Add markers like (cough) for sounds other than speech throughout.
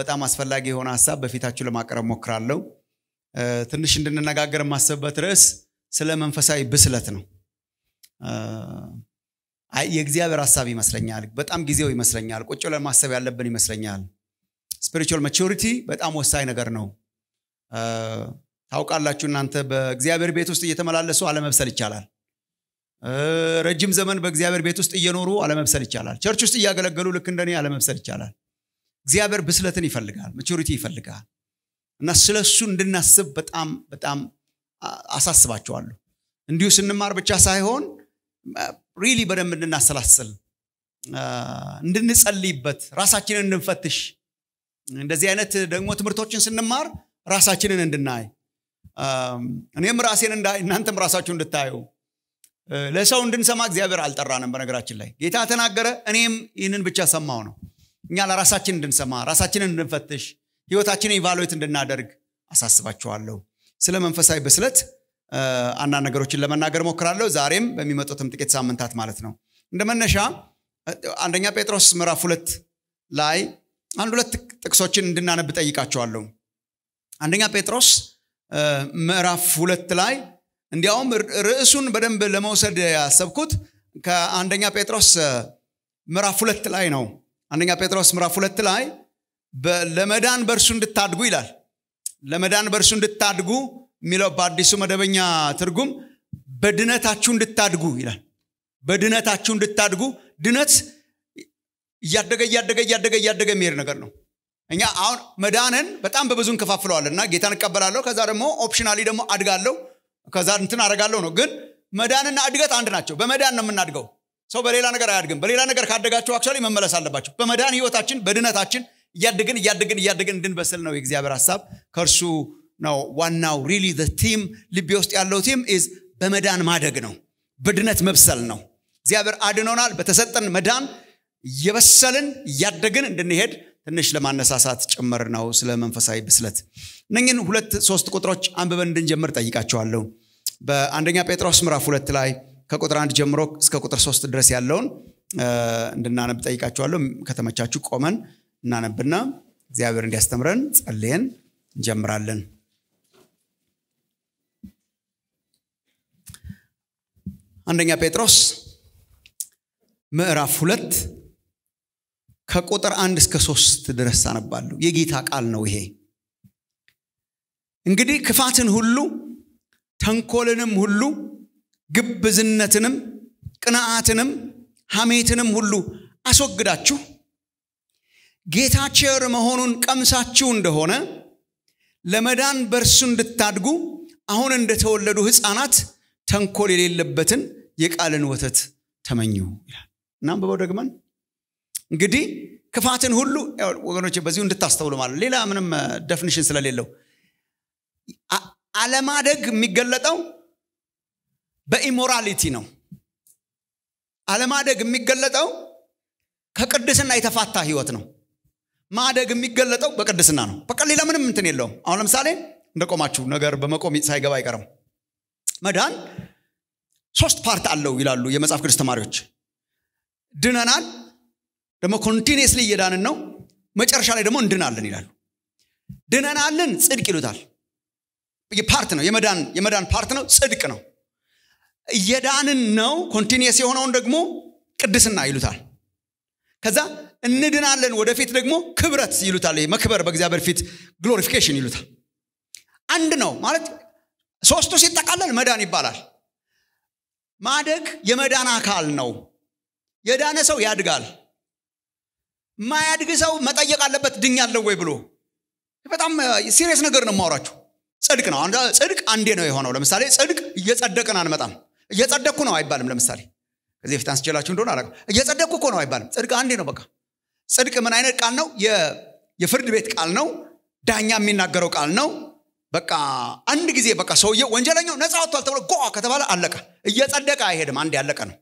በጣም አስፈላጊ የሆነ ሀሳብ በፊታችሁ ለማቅረብ ሞክራለሁ። ትንሽ እንድንነጋገር የማስብበት ርዕስ ስለ መንፈሳዊ ብስለት ነው። የእግዚአብሔር ሀሳብ ይመስለኛል። በጣም ጊዜው ይመስለኛል። ቁጭ ብለን ማሰብ ያለብን ይመስለኛል። ስፒሪቹዋል ማቹሪቲ በጣም ወሳኝ ነገር ነው። ታውቃላችሁ እናንተ በእግዚአብሔር ቤት ውስጥ እየተመላለሱ አለመብሰል ይቻላል። ረጅም ዘመን በእግዚአብሔር ቤት ውስጥ እየኖሩ አለመብሰል ይቻላል። ቸርች ውስጥ እያገለገሉ ልክ እንደኔ አለመብሰል ይቻላል። እግዚአብሔር ብስለትን ይፈልጋል መቹሪቲ ይፈልጋል እና ስለ እሱ እንድናስብ በጣም በጣም አሳስባቸዋለሁ እንዲሁ ስንማር ብቻ ሳይሆን ሪሊ በደንብ እንድናሰላስል እንድንጸልይበት ራሳችንን እንድንፈትሽ እንደዚህ አይነት ደግሞ ትምህርቶችን ስንማር ራሳችንን እንድናይ እኔም ራሴን እንዳይ እናንተም ራሳችሁ እንድታዩ ለሰው እንድንሰማ እግዚአብሔር አልጠራንም በነገራችን ላይ ጌታ ተናገረ እኔም ይህንን ብቻ ሰማው ነው እኛ ለራሳችን እንድንሰማ ራሳችንን እንድንፈትሽ ህይወታችንን ኢቫሉዌት እንድናደርግ አሳስባችኋለሁ ስለ መንፈሳዊ ብስለት አንዳንድ ነገሮችን ለመናገር ሞክራለሁ ዛሬም በሚመጡትም ጥቂት ሳምንታት ማለት ነው እንደ መነሻ አንደኛ ጴጥሮስ ምዕራፍ ሁለት ላይ አንድ ሁለት ጥቅሶችን እንድናነብ ጠይቃቸዋለሁ አንደኛ ጴጥሮስ ምዕራፍ ሁለት ላይ እንዲያውም ርዕሱን በደንብ ለመውሰድ ያሰብኩት ከአንደኛ ጴጥሮስ ምዕራፍ ሁለት ላይ ነው አንደኛ ጴጥሮስ ምራፍ ሁለት ላይ ለመዳን በእርሱ እንድታድጉ ይላል። ለመዳን በእርሱ እንድታድጉ የሚለው በአዲሱ መደበኛ ትርጉም በድነታችሁ እንድታድጉ ይላል። በድነታችሁ እንድታድጉ ድነት እያደገ እያደገ እያደገ እያደገ የሚሄድ ነገር ነው። እኛ አሁን መዳንን በጣም በብዙ እንከፋፍለዋል እና ጌታን እቀበላለሁ፣ ከዛ ደግሞ ኦፕሽናሊ ደግሞ አድጋለሁ፣ ከዛ እንትን አደርጋለሁ ነው። ግን መዳንና እድገት አንድ ናቸው። በመዳን ነው የምናድገው። ሰው በሌላ ነገር አያድግም በሌላ ነገር ካደጋቸው አክቹዋሊ መመለስ አለባቸው በመዳን ህይወታችን በድነታችን እያደግን እያደግን እያደግን እንድንበስል ነው የእግዚአብሔር ሀሳብ ከእርሱ ነው ዋናው ሪሊ ቲም ልቤ ውስጥ ያለው ቲም ኢዝ በመዳን ማደግ ነው በድነት መብሰል ነው እግዚአብሔር አድኖናል በተሰጠን መዳን እየበሰልን እያደግን እንድንሄድ ትንሽ ለማነሳሳት ጭምር ነው ስለ መንፈሳዊ ብስለት እነኝን ሁለት ሶስት ቁጥሮች አንብበን እንድንጀምር ጠይቃቸዋለሁ በአንደኛ ጴጥሮስ ምዕራፍ ሁለት ላይ ከቁጥር አንድ ጀምሮ እስከ ቁጥር ሶስት ድረስ ያለውን እንድናነብ ጠይቃችኋለሁ። ከተመቻችሁ ቆመን እናነብና እግዚአብሔር እንዲያስተምረን ጸልየን እንጀምራለን። አንደኛ ጴጥሮስ ምዕራፍ ሁለት ከቁጥር አንድ እስከ ሶስት ድረስ አነባለሁ። የጌታ ቃል ነው ይሄ። እንግዲህ ክፋትን ሁሉ ተንኮልንም ሁሉ ግብዝነትንም ቅንዓትንም ሐሜትንም ሁሉ አስወግዳችሁ ጌታ ቸር መሆኑን ቀምሳችሁ እንደሆነ ለመዳን በርሱ እንድታድጉ አሁን እንደተወለዱ ህፃናት ተንኮል የሌለበትን የቃልን ወተት ተመኙ ይላል እናም በበው ደግመን እንግዲህ ክፋትን ሁሉ ወገኖች በዚሁ እንድታስተውሉ ማለት ሌላ ምንም ደፍኒሽን ስለሌለው አለማደግ የሚገለጠው በኢሞራሊቲ ነው። አለማደግ የሚገለጠው ከቅድስና የተፋታ ህይወት ነው። ማደግ የሚገለጠው በቅድስና ነው። በቃ ሌላ ምንም እንትን የለውም። አሁን ለምሳሌ እንደቆማችሁ ነገር በመቆም ሳይገባ አይቀርም። መዳን ሶስት ፓርት አለው ይላሉ የመጽሐፍ ቅዱስ ተማሪዎች። ድነናል፣ ደግሞ ኮንቲኒስሊ እየዳንን ነው። መጨረሻ ላይ ደግሞ እንድናለን ይላሉ። ድነናልን ጽድቅ ይሉታል። ፓርት ነው የመዳን የመዳን ፓርት ነው፣ ጽድቅ ነው። እየዳንን ነው። ኮንቲኒየስ የሆነውን ደግሞ ቅድስና ይሉታል። ከዛ እንድናለን ወደፊት ደግሞ ክብረት ይሉታል። መክበር በእግዚአብሔር ፊት ግሎሪፊኬሽን ይሉታል። አንድ ነው ማለት ሶስቱ ሲጠቃለል መዳን ይባላል። ማደግ የመዳን አካል ነው። የዳነ ሰው ያድጋል። ማያድግ ሰው መጠየቅ አለበት ድኛለሁ ወይ ብሎ። በጣም ሲሪየስ ነገር ነው የማወራችሁ። ጽድቅ ነው። ጽድቅ አንዴ ነው የሆነው። ለምሳሌ ጽድቅ እየጸደቅን አንመጣም። እየጸደቅኩ ነው አይባልም። ለምሳሌ ከዚህ በፊት አንስቼላችሁ እንደሆነ አላ እየጸደቅኩ እኮ ነው አይባልም። ጽድቅ አንዴ ነው በቃ። ጽድቅ ምን አይነት ቃል ነው? የፍርድ ቤት ቃል ነው። ዳኛ የሚናገረው ቃል ነው። በቃ አንድ ጊዜ በቃ ሰውየ ወንጀለኛው ነፃ ወጥቷል ተብሎ ጎ ከተባለ አለቀ። እየጸደቀ አይሄድም። አንድ ያለቀ ነው።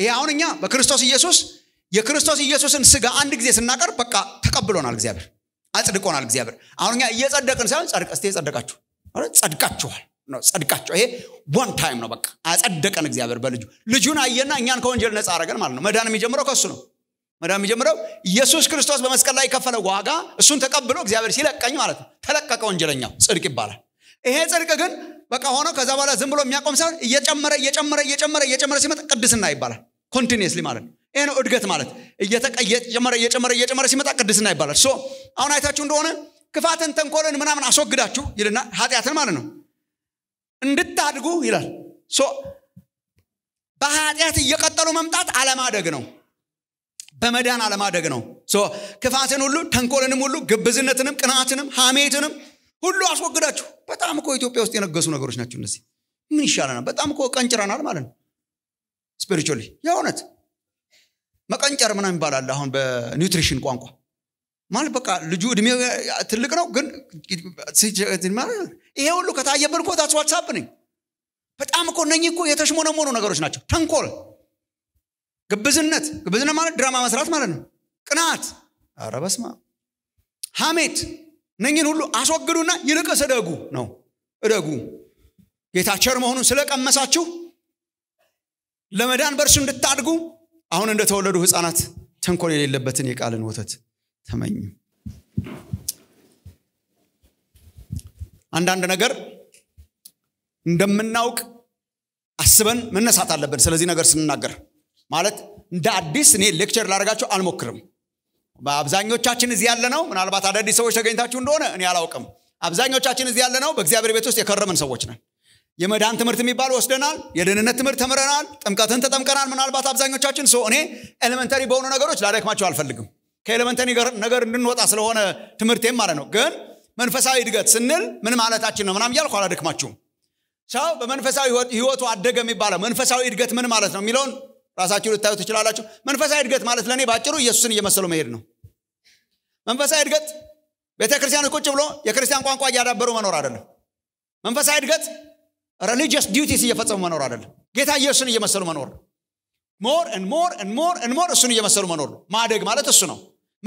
ይሄ አሁን እኛ በክርስቶስ ኢየሱስ የክርስቶስ ኢየሱስን ስጋ አንድ ጊዜ ስናቀርብ በቃ ተቀብሎናል እግዚአብሔር አጽድቆናል እግዚአብሔር። አሁን እኛ እየጸደቅን ሳይሆን ጸድቅ እስቲ ጸደቃችሁ ጸድቃችኋል ነው ጸድቃቸው። ይሄ ዋን ታይም ነው። በቃ አጸደቀን እግዚአብሔር በልጁ ልጁን አየና እኛን ከወንጀል ነፃ አረገን ማለት ነው። መዳን የሚጀምረው ከሱ ነው። መዳን የሚጀምረው ኢየሱስ ክርስቶስ በመስቀል ላይ የከፈለ ዋጋ እሱን ተቀብሎ እግዚአብሔር ሲለቀኝ ማለት ነው። ተለቀቀ ወንጀለኛው፣ ጽድቅ ይባላል። ይሄ ጽድቅ ግን በቃ ሆኖ ከዛ በኋላ ዝም ብሎ የሚያቆም ሳይሆን እየጨመረ እየጨመረ እየጨመረ እየጨመረ ሲመጣ ቅድስና ይባላል። ኮንቲኒስሊ ማለት ነው። ይሄ ነው እድገት ማለት። እየጨመረ እየጨመረ እየጨመረ ሲመጣ ቅድስና ይባላል። ሶ አሁን አይታችሁ እንደሆነ ክፋትን፣ ተንኮልን ምናምን አስወግዳችሁ ይልና ኃጢአትን ማለት ነው እንድታድጉ ይላል በኃጢአት እየቀጠሉ መምጣት አለማደግ ነው በመዳን አለማደግ ነው ክፋትን ሁሉ ተንኮልንም ሁሉ ግብዝነትንም ቅናትንም ሀሜትንም ሁሉ አስወግዳችሁ በጣም እኮ ኢትዮጵያ ውስጥ የነገሱ ነገሮች ናቸው እነዚህ ምን ይሻለናል በጣም እኮ ቀንጭረናል ማለት ነው ስፒሪቹዋሊ የእውነት መቀንጨር ምናም ይባላል አሁን በኒውትሪሽን ቋንቋ ማለት በቃ ልጁ እድሜ ትልቅ ነው፣ ግን ይሄ ሁሉ ከታየብን እኮ ታስ ነኝ በጣም እኮ እነኚህ እኮ የተሽሞነሞኑ ነገሮች ናቸው። ተንኮል፣ ግብዝነት፣ ግብዝነት ማለት ድራማ መስራት ማለት ነው። ቅናት፣ አረበስማ ሐሜት፣ እነኚህን ሁሉ አስወግዱና ይልቅስ እደጉ ነው። እደጉ ጌታ ቸር መሆኑን ስለቀመሳችሁ ለመዳን በእርሱ እንድታድጉ አሁን እንደተወለዱ ህፃናት ተንኮል የሌለበትን የቃልን ወተት ተመኙ። አንዳንድ ነገር እንደምናውቅ አስበን መነሳት አለብን። ስለዚህ ነገር ስንናገር ማለት እንደ አዲስ እኔ ሌክቸር ላደርጋቸው አልሞክርም። በአብዛኞቻችን እዚህ ያለነው ምናልባት አዳዲስ ሰዎች ተገኝታችሁ እንደሆነ እኔ አላውቅም። አብዛኞቻችን እዚህ ያለነው በእግዚአብሔር ቤት ውስጥ የከረምን ሰዎች ነን። የመዳን ትምህርት የሚባል ወስደናል። የደህንነት ትምህርት ተምረናል። ጥምቀትን ተጠምቀናል። ምናልባት አብዛኞቻችን ሰው እኔ ኤሌመንተሪ በሆኑ ነገሮች ላደክማቸው አልፈልግም። ከኤሌመንተ ነገር እንድንወጣ ስለሆነ ትምህርቴም ማለት ነው ግን መንፈሳዊ እድገት ስንል ምን ማለታችን ነው ምናም እያልኩ አላደክማችሁም ሰው በመንፈሳዊ ህይወቱ አደገ የሚባለው መንፈሳዊ እድገት ምን ማለት ነው የሚለውን ራሳችሁ ልታዩ ትችላላችሁ መንፈሳዊ እድገት ማለት ለእኔ ባጭሩ ኢየሱስን እየመሰሉ መሄድ ነው መንፈሳዊ እድገት ቤተ ክርስቲያን ቁጭ ብሎ የክርስቲያን ቋንቋ እያዳበሩ መኖር አይደለም መንፈሳዊ እድገት ሪሊጂየስ ዲዩቲስ እየፈጸሙ መኖር አይደለም ጌታ ኢየሱስን እየመሰሉ መኖር ሞር ሞር ሞር ሞር እሱን እየመሰሉ መኖር ማደግ ማለት እሱ ነው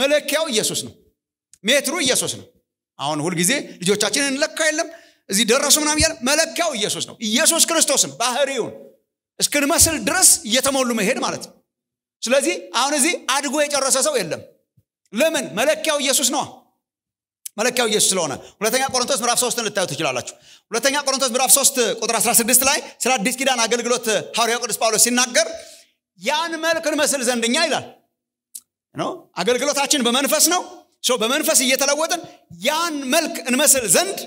መለኪያው ኢየሱስ ነው ሜትሩ ኢየሱስ ነው አሁን ሁልጊዜ ልጆቻችን እንለካ የለም እዚህ ደረሱ ምናም እያለ መለኪያው ኢየሱስ ነው ኢየሱስ ክርስቶስን ባህሪውን እስክንመስል ድረስ እየተሞሉ መሄድ ማለት ነው ስለዚህ አሁን እዚህ አድጎ የጨረሰ ሰው የለም ለምን መለኪያው ኢየሱስ ነው? መለኪያው ኢየሱስ ስለሆነ ሁለተኛ ቆሮንቶስ ምዕራፍ 3 ልታዩ ትችላላችሁ ሁለተኛ ቆሮንቶስ ምዕራፍ 3 ቁጥር 16 ላይ ስለ አዲስ ኪዳን አገልግሎት ሐዋርያው ቅዱስ ጳውሎስ ሲናገር ያን መልክ እንመስል ዘንድኛ ይላል ነው አገልግሎታችን በመንፈስ ነው በመንፈስ እየተለወጥን ያን መልክ እንመስል ዘንድ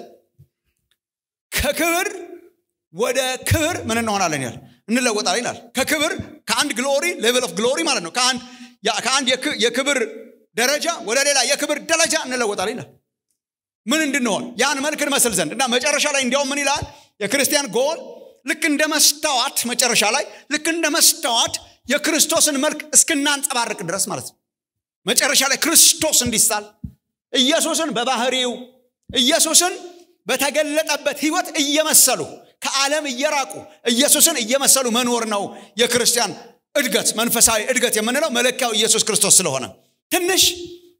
ከክብር ወደ ክብር ምን እንሆናለን ይላል እንለወጣል ይላል ከክብር ከአንድ ግሎሪ ሌቨል ኦፍ ግሎሪ ማለት ነው ከአንድ የክብር ደረጃ ወደ ሌላ የክብር ደረጃ እንለወጣል ይላል ምን እንድንሆን ያን መልክ እንመስል ዘንድ እና መጨረሻ ላይ እንዲያውም ምን ይላል የክርስቲያን ጎል ልክ እንደ መስታዋት መጨረሻ ላይ ልክ እንደ መስታዋት የክርስቶስን መልክ እስክናንጸባርቅ ድረስ ማለት ነው መጨረሻ ላይ ክርስቶስ እንዲሳል ኢየሱስን በባህሪው ኢየሱስን በተገለጠበት ህይወት እየመሰሉ ከዓለም እየራቁ ኢየሱስን እየመሰሉ መኖር ነው የክርስቲያን እድገት መንፈሳዊ እድገት የምንለው መለኪያው ኢየሱስ ክርስቶስ ስለሆነ ትንሽ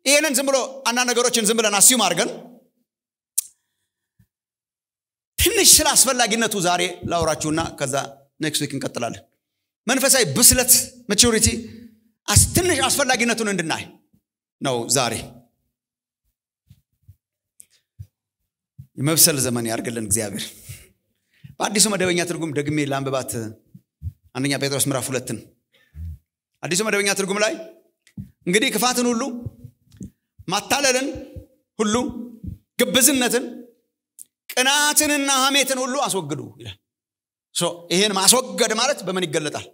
ይህንን ዝም ብሎ አንዳንድ ነገሮችን ዝም ብለን አስዩም አድርገን ትንሽ ስለ አስፈላጊነቱ ዛሬ ላውራችሁና ከዛ ኔክስት ዊክ እንቀጥላለን መንፈሳዊ ብስለት መቹሪቲ ትንሽ አስፈላጊነቱን እንድናይ ነው ዛሬ የመብሰል ዘመን ያርግልን እግዚአብሔር በአዲሱ መደበኛ ትርጉም ደግሜ ለአንብባት አንደኛ ጴጥሮስ ምዕራፍ ሁለትን አዲሱ መደበኛ ትርጉም ላይ እንግዲህ ክፋትን ሁሉ ማታለልን ሁሉ ግብዝነትን ቅናትንና ሀሜትን ሁሉ አስወግዱ ይላል ይህን ማስወገድ ማለት በምን ይገለጣል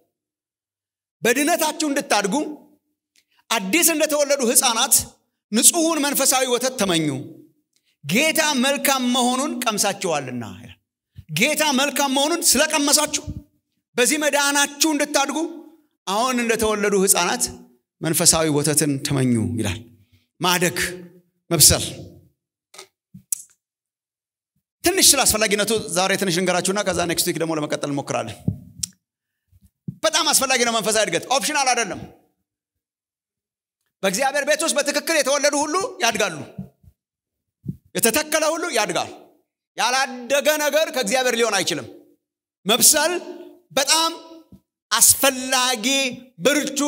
በድነታችሁ እንድታድጉ አዲስ እንደተወለዱ ሕፃናት ንጹሑን መንፈሳዊ ወተት ተመኙ ጌታ መልካም መሆኑን ቀምሳችኋልና ጌታ መልካም መሆኑን ስለቀመሳችሁ በዚህ መዳናችሁ እንድታድጉ አሁን እንደተወለዱ ህፃናት መንፈሳዊ ወተትን ተመኙ ይላል ማደግ መብሰል ትንሽ ስለ አስፈላጊነቱ ዛሬ ትንሽ ልንገራችሁና ከዛ ኔክስት ዊክ ደግሞ ለመቀጠል እንሞክራለን በጣም አስፈላጊ ነው መንፈሳዊ እድገት ኦፕሽናል አይደለም በእግዚአብሔር ቤት ውስጥ በትክክል የተወለዱ ሁሉ ያድጋሉ የተተከለ ሁሉ ያድጋል ያላደገ ነገር ከእግዚአብሔር ሊሆን አይችልም መብሰል በጣም አስፈላጊ ብርቱ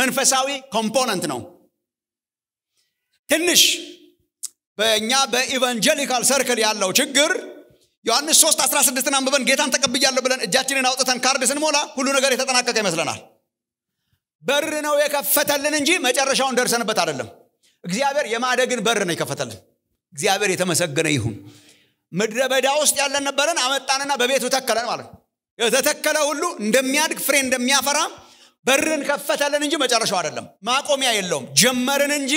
መንፈሳዊ ኮምፖነንት ነው ትንሽ በእኛ በኢቫንጀሊካል ሰርክል ያለው ችግር ዮሐንስ 3 16 አንብበን ጌታን ተቀብያለሁ ብለን እጃችንን አውጥተን ካርድ ስንሞላ ሁሉ ነገር የተጠናቀቀ ይመስለናል በር ነው የከፈተልን እንጂ መጨረሻውን ደርሰንበት አይደለም እግዚአብሔር የማደግን በር ነው የከፈተልን እግዚአብሔር የተመሰገነ ይሁን ምድረ በዳ ውስጥ ያለን ነበረን አመጣንና በቤቱ ተከለን ማለት ነው የተተከለ ሁሉ እንደሚያድግ ፍሬ እንደሚያፈራ በርን ከፈተልን እንጂ መጨረሻው አይደለም ማቆሚያ የለውም ጀመርን እንጂ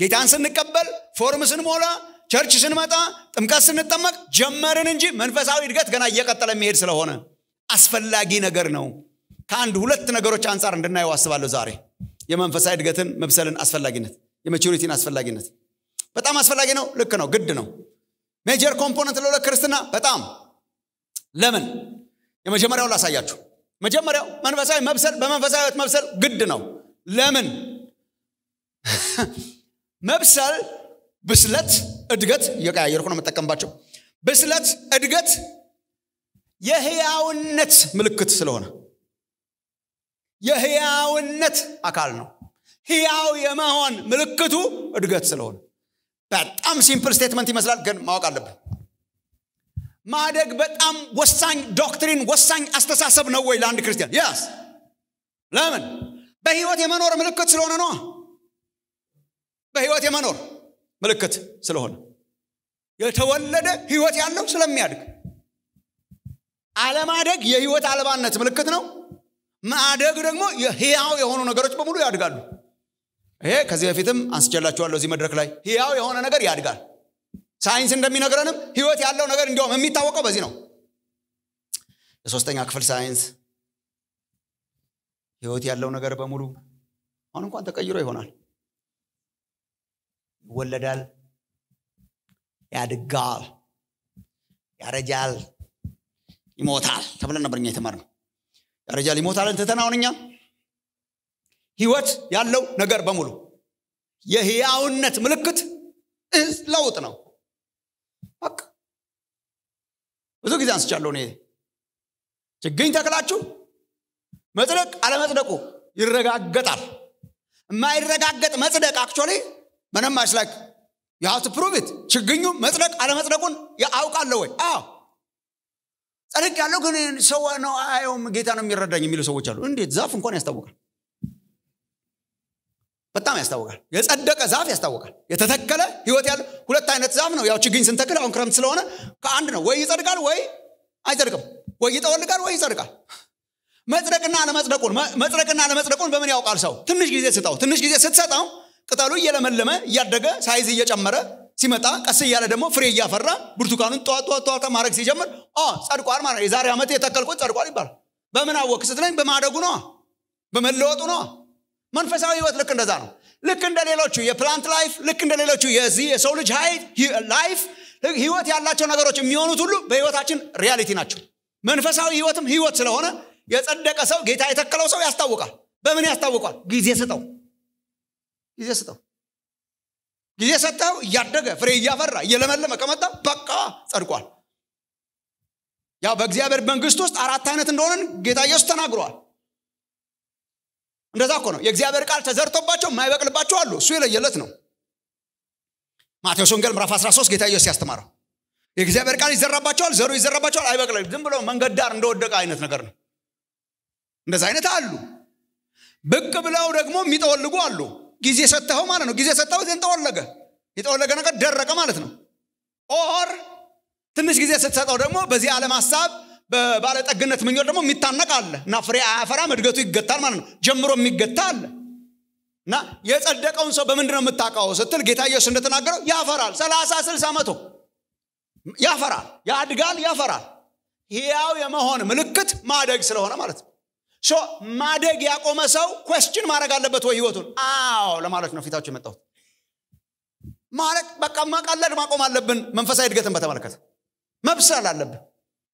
ጌታን ስንቀበል ፎርም ስንሞላ ቸርች ስንመጣ ጥምቀት ስንጠመቅ ጀመርን እንጂ መንፈሳዊ እድገት ገና እየቀጠለ የሚሄድ ስለሆነ አስፈላጊ ነገር ነው ከአንድ ሁለት ነገሮች አንጻር እንድናየው አስባለሁ ዛሬ የመንፈሳዊ እድገትን መብሰልን አስፈላጊነት የመቹሪቲን አስፈላጊነት በጣም አስፈላጊ ነው ልክ ነው ግድ ነው ሜጀር ኮምፖነንት ለሆነ ክርስትና በጣም ለምን የመጀመሪያው ላሳያችሁ መጀመሪያው መንፈሳዊ መብሰል በመንፈሳዊ ህይወት መብሰል ግድ ነው ለምን (laughs) መብሰል ብስለት እድገት እየቀያየርኩ ነው የምጠቀምባቸው ብስለት እድገት የህያውነት ምልክት ስለሆነ የህያውነት አካል ነው ህያው የመሆን ምልክቱ እድገት ስለሆነ በጣም ሲምፕል ስቴትመንት ይመስላል ግን ማወቅ አለብን ማደግ በጣም ወሳኝ ዶክትሪን ወሳኝ አስተሳሰብ ነው ወይ ለአንድ ክርስቲያን ያስ ለምን በህይወት የመኖር ምልክት ስለሆነ ነው በህይወት የመኖር ምልክት ስለሆነ የተወለደ ህይወት ያለው ስለሚያድግ አለማደግ የህይወት አልባነት ምልክት ነው ማደግ ደግሞ ህያው የሆኑ ነገሮች በሙሉ ያድጋሉ ይሄ ከዚህ በፊትም አንስቼላችኋለሁ እዚህ መድረክ ላይ ህያው የሆነ ነገር ያድጋል ሳይንስ እንደሚነግረንም ህይወት ያለው ነገር እንዲሁም የሚታወቀው በዚህ ነው የሶስተኛ ክፍል ሳይንስ ህይወት ያለው ነገር በሙሉ አሁን እንኳን ተቀይሮ ይሆናል ይወለዳል ያድጋል ያረጃል ይሞታል ተብለን ነበር እኛ ነው ደረጃ ሊሞታለን ትተን ህይወት ያለው ነገር በሙሉ የህያውነት ምልክት ለውጥ ነው ብዙ ጊዜ አንስቻለሁ እኔ ችግኝ ተክላችሁ መጽደቅ አለመጽደቁ ይረጋገጣል የማይረጋገጥ መጽደቅ አክቹዋሊ ምንም አይስላይክ ፕሩቪት ችግኙ መጽደቅ አለመጽደቁን አውቃለሁ ወይ አዎ ጸድቅ ያለው ግን ሰው ነው አየውም ጌታ ነው የሚረዳኝ የሚሉ ሰዎች አሉ እንዴት ዛፍ እንኳን ያስታውቃል በጣም ያስታውቃል የጸደቀ ዛፍ ያስታውቃል የተተከለ ህይወት ያለው ሁለት አይነት ዛፍ ነው ያው ችግኝ ስንተክል አሁን ክረምት ስለሆነ ከአንድ ነው ወይ ይጸድቃል ወይ አይጸድቅም ወይ ይጠወልቃል ወይ ይጸድቃል መጽደቅና አለመጽደቁን መጽደቅና አለመጽደቁን በምን ያውቃል ሰው ትንሽ ጊዜ ስጠው ትንሽ ጊዜ ስትሰጠው ቅጠሉ እየለመለመ እያደገ ሳይዝ እየጨመረ ሲመጣ ቀስ እያለ ደግሞ ፍሬ እያፈራ ብርቱካኑን ጠዋጠዋጠዋጠ ማድረግ ሲጀምር ጸድቋል ማለት የዛሬ ዓመት የተከልኩት ጸድቋል ይባላል። በምን አወቅ ስትለኝ በማደጉ ነ በመለወጡ ነ መንፈሳዊ ህይወት ልክ እንደዛ ነው። ልክ እንደ ሌሎቹ የፕላንት ላይፍ፣ ልክ እንደ ሌሎቹ የዚህ የሰው ልጅ ላይፍ ህይወት ያላቸው ነገሮች የሚሆኑት ሁሉ በህይወታችን ሪያሊቲ ናቸው። መንፈሳዊ ህይወትም ህይወት ስለሆነ የጸደቀ ሰው ጌታ የተከለው ሰው ያስታውቃል። በምን ያስታውቋል? ጊዜ ስጠው፣ ጊዜ ስጠው። ጊዜ ሰጠው እያደገ ፍሬ እያፈራ እየለመለመ ከመጣ በቃ ጸድቋል ያው በእግዚአብሔር መንግስት ውስጥ አራት አይነት እንደሆነን ጌታ ኢየሱስ ተናግሯል እንደዛ እኮ ነው የእግዚአብሔር ቃል ተዘርቶባቸው የማይበቅልባቸው አሉ እሱ የለየለት ነው ማቴዎስ ወንገል ምራፍ 13 ጌታ ኢየሱስ ያስተማረው የእግዚአብሔር ቃል ይዘራባቸዋል ዘሩ ይዘራባቸዋል አይበቅልም ዝም ብሎ መንገድ ዳር እንደወደቀ አይነት ነገር ነው እንደዛ አይነት አሉ ብቅ ብለው ደግሞ የሚጠወልጉ አሉ ጊዜ ሰጥተኸው ማለት ነው። ጊዜ ሰጥተኸው ዜን ጠወለገ። የጠወለገ ነገር ደረቀ ማለት ነው። ኦር ትንሽ ጊዜ ስትሰጠው ደግሞ በዚህ ዓለም ሀሳብ በባለጠግነት ምኞት ደግሞ የሚታነቅ አለ እና ፍሬ አያፈራም፣ እድገቱ ይገታል ማለት ነው። ጀምሮ የሚገታ አለ እና የጸደቀውን ሰው በምንድን ነው የምታውቀው ስትል ጌታ ኢየሱስ እንደተናገረው ያፈራል። ሰላሳ ስልሳ መቶ ያፈራል፣ ያድጋል፣ ያፈራል። ሕያው የመሆን ምልክት ማደግ ስለሆነ ማለት ነው። ሶ ማደግ ያቆመ ሰው ኮስችን ማድረግ አለበት ወይ ህይወቱን አዎ ለማለት ነው ፊታቸው የመጣሁት ማለት በቃ ማቃለድ ማቆም አለብን መንፈሳዊ እድገትን በተመለከተ መብሰል አለብን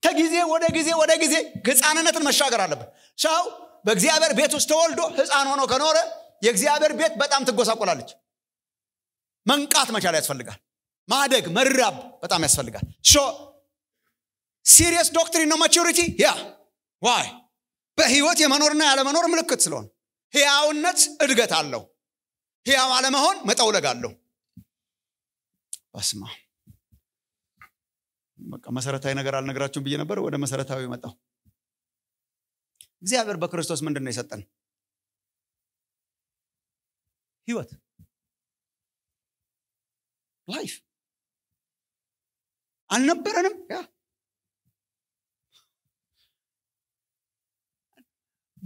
ከጊዜ ወደ ጊዜ ወደ ጊዜ ህፃንነትን መሻገር አለብን ሰው በእግዚአብሔር ቤት ውስጥ ተወልዶ ህፃን ሆኖ ከኖረ የእግዚአብሔር ቤት በጣም ትጎሳቆላለች መንቃት መቻል ያስፈልጋል ማደግ መራብ በጣም ያስፈልጋል ሶ ሲሪየስ ዶክትሪን ነው ማቹሪቲ ያ ዋይ በህይወት የመኖርና ያለመኖር ምልክት ስለሆን ህያውነት እድገት አለው ህያው አለመሆን መጠውለግ አለው በስማ በቃ መሰረታዊ ነገር አልነገራችሁም ብዬ ነበር ወደ መሰረታዊ መጣው እግዚአብሔር በክርስቶስ ምንድን ነው የሰጠን ህይወት ላይፍ አልነበረንም ያ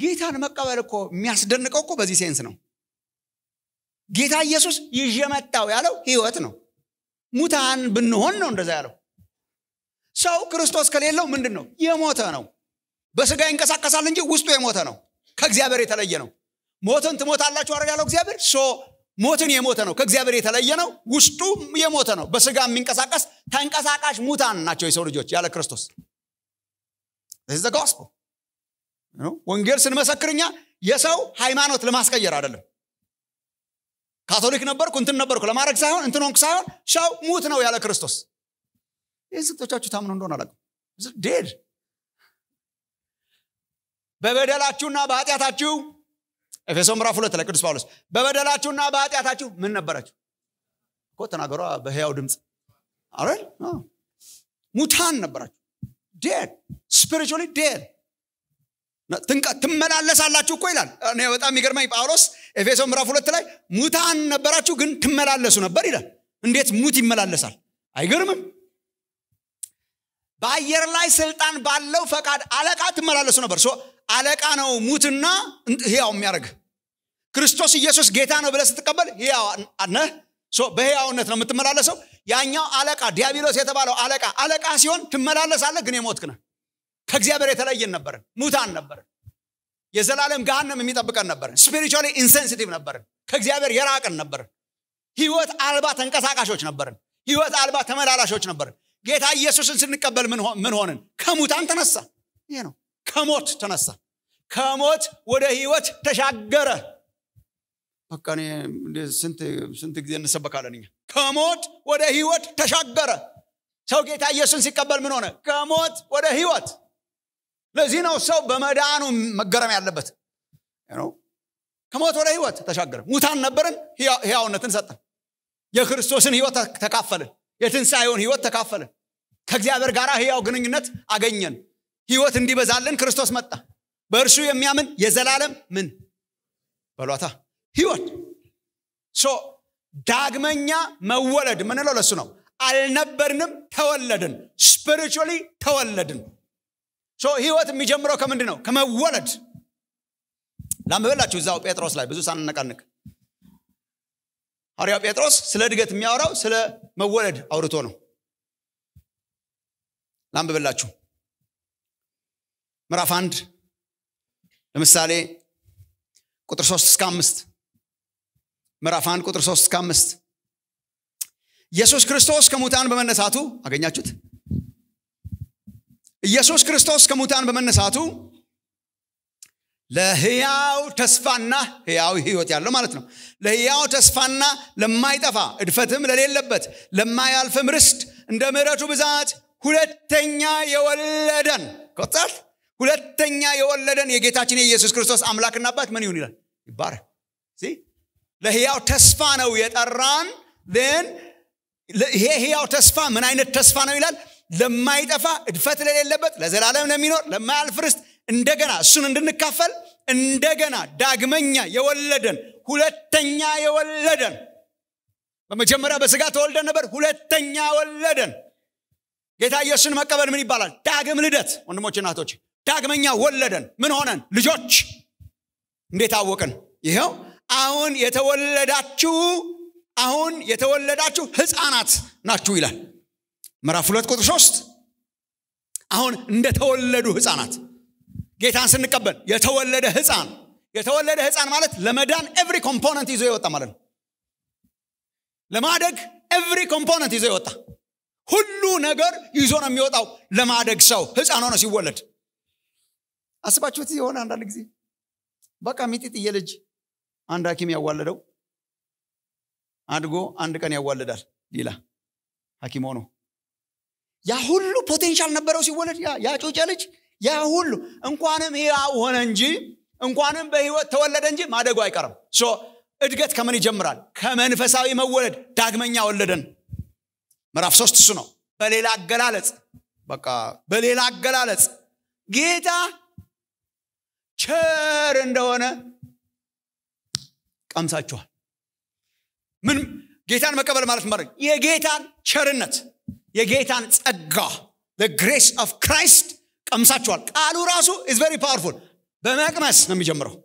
ጌታን መቀበል እኮ የሚያስደንቀው እኮ በዚህ ሴንስ ነው ጌታ ኢየሱስ ይዤ መጣው ያለው ህይወት ነው ሙታን ብንሆን ነው እንደዛ ያለው ሰው ክርስቶስ ከሌለው ምንድን ነው የሞተ ነው በስጋ ይንቀሳቀሳል እንጂ ውስጡ የሞተ ነው ከእግዚአብሔር የተለየ ነው ሞትን ትሞታላችሁ አረ ያለው እግዚአብሔር ሶ ሞትን የሞተ ነው ከእግዚአብሔር የተለየ ነው ውስጡ የሞተ ነው በስጋ የሚንቀሳቀስ ተንቀሳቃሽ ሙታን ናቸው የሰው ልጆች ያለ ክርስቶስ ወንጌል ስንመሰክርኛ የሰው ሃይማኖት ለማስቀየር አይደለም ካቶሊክ ነበርኩ እንትን ነበርኩ ለማድረግ ሳይሆን እንትን ሆንኩ ሳይሆን ሻው ሙት ነው ያለ ክርስቶስ ይህ ስንቶቻችሁ ታምኖ እንደሆን አላውቅም ዴድ በበደላችሁና በኃጢአታችሁ ኤፌሶ ምራፍ ሁለት ላይ ቅዱስ ጳውሎስ በበደላችሁና በኃጢአታችሁ ምን ነበራችሁ እኮ ተናገሯ በህያው ድምፅ አረል ሙታን ነበራችሁ ዴድ ስፒሪቹዋሊ ዴድ ትመላለሳላችሁ እኮ ይላል እኔ በጣም የሚገርመኝ ጳውሎስ ኤፌሶ ምዕራፍ ሁለት ላይ ሙታን ነበራችሁ ግን ትመላለሱ ነበር ይላል እንዴት ሙት ይመላለሳል አይገርምም በአየር ላይ ስልጣን ባለው ፈቃድ አለቃ ትመላለሱ ነበር አለቃ ነው ሙትና ህያው የሚያደርግ ክርስቶስ ኢየሱስ ጌታ ነው ብለ ስትቀበል ህያው በህያውነት ነው የምትመላለሰው ያኛው አለቃ ዲያብሎስ የተባለው አለቃ አለቃ ሲሆን ትመላለሳለህ ግን የሞትክ ነህ ከእግዚአብሔር የተለየን ነበርን ሙታን ነበርን የዘላለም ጋሃንም የሚጠብቀን ነበርን ስፒሪቹዋሊ ኢንሴንሲቲቭ ነበርን ከእግዚአብሔር የራቅን ነበርን ህይወት አልባ ተንቀሳቃሾች ነበርን ህይወት አልባ ተመላላሾች ነበርን ጌታ ኢየሱስን ስንቀበል ምን ሆንን ከሙታን ተነሳ ይሄ ነው ከሞት ተነሳ ከሞት ወደ ህይወት ተሻገረ በቃ ስንት ጊዜ እንሰበካለን እኛ ከሞት ወደ ህይወት ተሻገረ ሰው ጌታ ኢየሱስን ሲቀበል ምን ሆነ ከሞት ወደ ህይወት ለዚህ ነው ሰው በመዳኑ መገረም ያለበት ከሞት ወደ ህይወት ተሻገረ ሙታን ነበርን ህያውነትን ሰጠን የክርስቶስን ህይወት ተካፈልን የትንሣኤውን ህይወት ተካፈልን ከእግዚአብሔር ጋር ህያው ግንኙነት አገኘን ህይወት እንዲበዛልን ክርስቶስ መጣ በእርሱ የሚያምን የዘላለም ምን በሏታ ህይወት ሶ ዳግመኛ መወለድ ምንለው ለሱ ነው አልነበርንም ተወለድን ስፒሪቹዋሊ ተወለድን ህይወት የሚጀምረው ከምንድ ነው ከመወለድ ላምበላችሁ እዛው ጴጥሮስ ላይ ብዙ ሳንነቃንቅ ሐዋርያው ጴጥሮስ ስለ እድገት የሚያወራው ስለ መወለድ አውርቶ ነው ላንብብላችሁ ምዕራፍ አንድ ለምሳሌ ቁጥር ሶስት እስከ አምስት ምዕራፍ አንድ ቁጥር ሶስት እስከ አምስት ኢየሱስ ክርስቶስ ከሙታን በመነሳቱ አገኛችሁት ኢየሱስ ክርስቶስ ከሙታን በመነሳቱ ለህያው ተስፋና ህያው ህይወት ያለው ማለት ነው ለህያው ተስፋና ለማይጠፋ እድፈትም ለሌለበት ለማያልፍም ርስት እንደ ምረቱ ብዛት ሁለተኛ የወለደን ቆጣል ሁለተኛ የወለደን የጌታችን የኢየሱስ ክርስቶስ አምላክና አባት ምን ይሁን ይላል ይባረክ ለህያው ተስፋ ነው የጠራን ን ይሄ ህያው ተስፋ ምን አይነት ተስፋ ነው ይላል ለማይጠፋ እድፈት ለሌለበት ለዘላለም ለሚኖር ለማያልፍ ርስት እንደገና እሱን እንድንካፈል እንደገና ዳግመኛ የወለደን ሁለተኛ የወለደን በመጀመሪያ በስጋ ተወልደን ነበር ሁለተኛ ወለደን ጌታ ኢየሱስን መቀበል ምን ይባላል ዳግም ልደት ወንድሞች እናቶች ዳግመኛ ወለደን ምን ሆነን ልጆች እንዴት አወቅን ይኸው አሁን የተወለዳችሁ አሁን የተወለዳችሁ ህፃናት ናችሁ ይላል ምዕራፍ ሁለት ቁጥር ሶስት አሁን እንደተወለዱ ህፃናት ጌታን ስንቀበል የተወለደ ህፃን የተወለደ ህፃን ማለት ለመዳን ኤቭሪ ኮምፖነንት ይዞ የወጣ ማለት ነው ለማደግ ኤቭሪ ኮምፖነንት ይዞ የወጣ ሁሉ ነገር ይዞ ነው የሚወጣው ለማደግ ሰው ህፃን ሆነ ሲወለድ አስባችሁት የሆነ አንዳንድ ጊዜ በቃ ሚጢጥዬ ልጅ አንድ ሀኪም ያዋለደው አድጎ አንድ ቀን ያዋልዳል ሌላ ሀኪም ሆኖ ያ ሁሉ ፖቴንሻል ነበረው ሲወለድ ያ ልጅ ያ ሁሉ እንኳንም ህያው ሆነ እንጂ እንኳንም በህይወት ተወለደ እንጂ ማደጉ አይቀርም እድገት ከምን ይጀምራል ከመንፈሳዊ መወለድ ዳግመኛ ወለደን ምዕራፍ ሶስት እሱ ነው በሌላ አገላለጽ በቃ በሌላ አገላለጽ ጌታ ቸር እንደሆነ ቀምሳችኋል ምን ጌታን መቀበል ማለት ማድረግ የጌታን ቸርነት የጌታን ጸጋ ለግሬስ ኦፍ ክራይስት ቀምሳችኋል ቃሉ ራሱ ኢዝ ቨሪ ፓወርፉል በመቅመስ ነው የሚጀምረው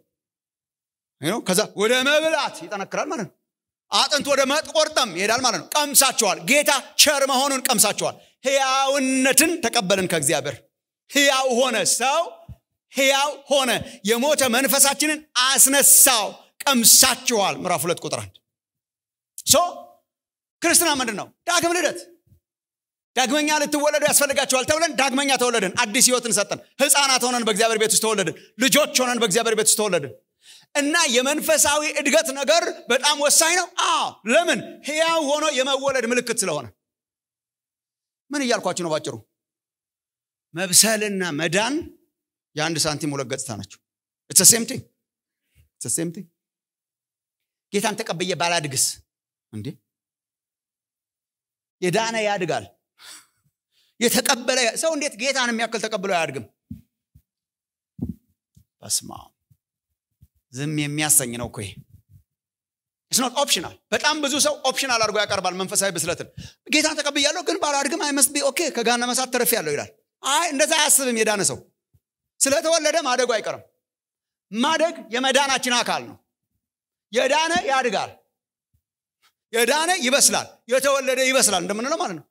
ከዛ ወደ መብላት ይጠነክራል ማለት ነው አጥንት ወደ መጥቆርጠም ይሄዳል ማለት ነው ቀምሳችኋል ጌታ ቸር መሆኑን ቀምሳችኋል ህያውነትን ተቀበልን ከእግዚአብሔር ህያው ሆነ ሰው ህያው ሆነ የሞተ መንፈሳችንን አስነሳው ቀምሳችኋል ምዕራፍ ሁለት ቁጥር አንድ ሶ ክርስትና ምንድን ነው ዳግም ልደት ዳግመኛ ልትወለዱ ያስፈልጋቸዋል ተብለን ዳግመኛ ተወለድን አዲስ ህይወትን ሰጠን ህፃናት ሆነን በእግዚአብሔር ቤት ውስጥ ተወለድን ልጆች ሆነን በእግዚአብሔር ቤት ውስጥ ተወለድን እና የመንፈሳዊ እድገት ነገር በጣም ወሳኝ ነው አዎ ለምን ህያው ሆኖ የመወለድ ምልክት ስለሆነ ምን እያልኳችሁ ነው ባጭሩ መብሰልና መዳን የአንድ ሳንቲም ሁለት ገጽታ ናቸው ሴምቲንግ ጌታን ተቀብዬ ባላድግስ እንዴ የዳነ ያድጋል የተቀበለ ሰው እንዴት ጌታን የሚያክል ተቀብሎ አያድግም? በስማ ዝም የሚያሰኝ ነው ኮይ ስኖት ኦፕሽናል በጣም ብዙ ሰው ኦፕሽናል አድርጎ ያቀርባል መንፈሳዊ ብስለትን ጌታን ተቀብያለሁ ግን ባላድግም አይመስት ቢ ኦኬ ከጋና መሳት ተረፍ ያለው ይላል አይ እንደዛ አያስብም የዳነ ሰው ስለተወለደ ማደጉ አይቀርም ማደግ የመዳናችን አካል ነው የዳነ ያድጋል የዳነ ይበስላል የተወለደ ይበስላል እንደምንለው ማለት ነው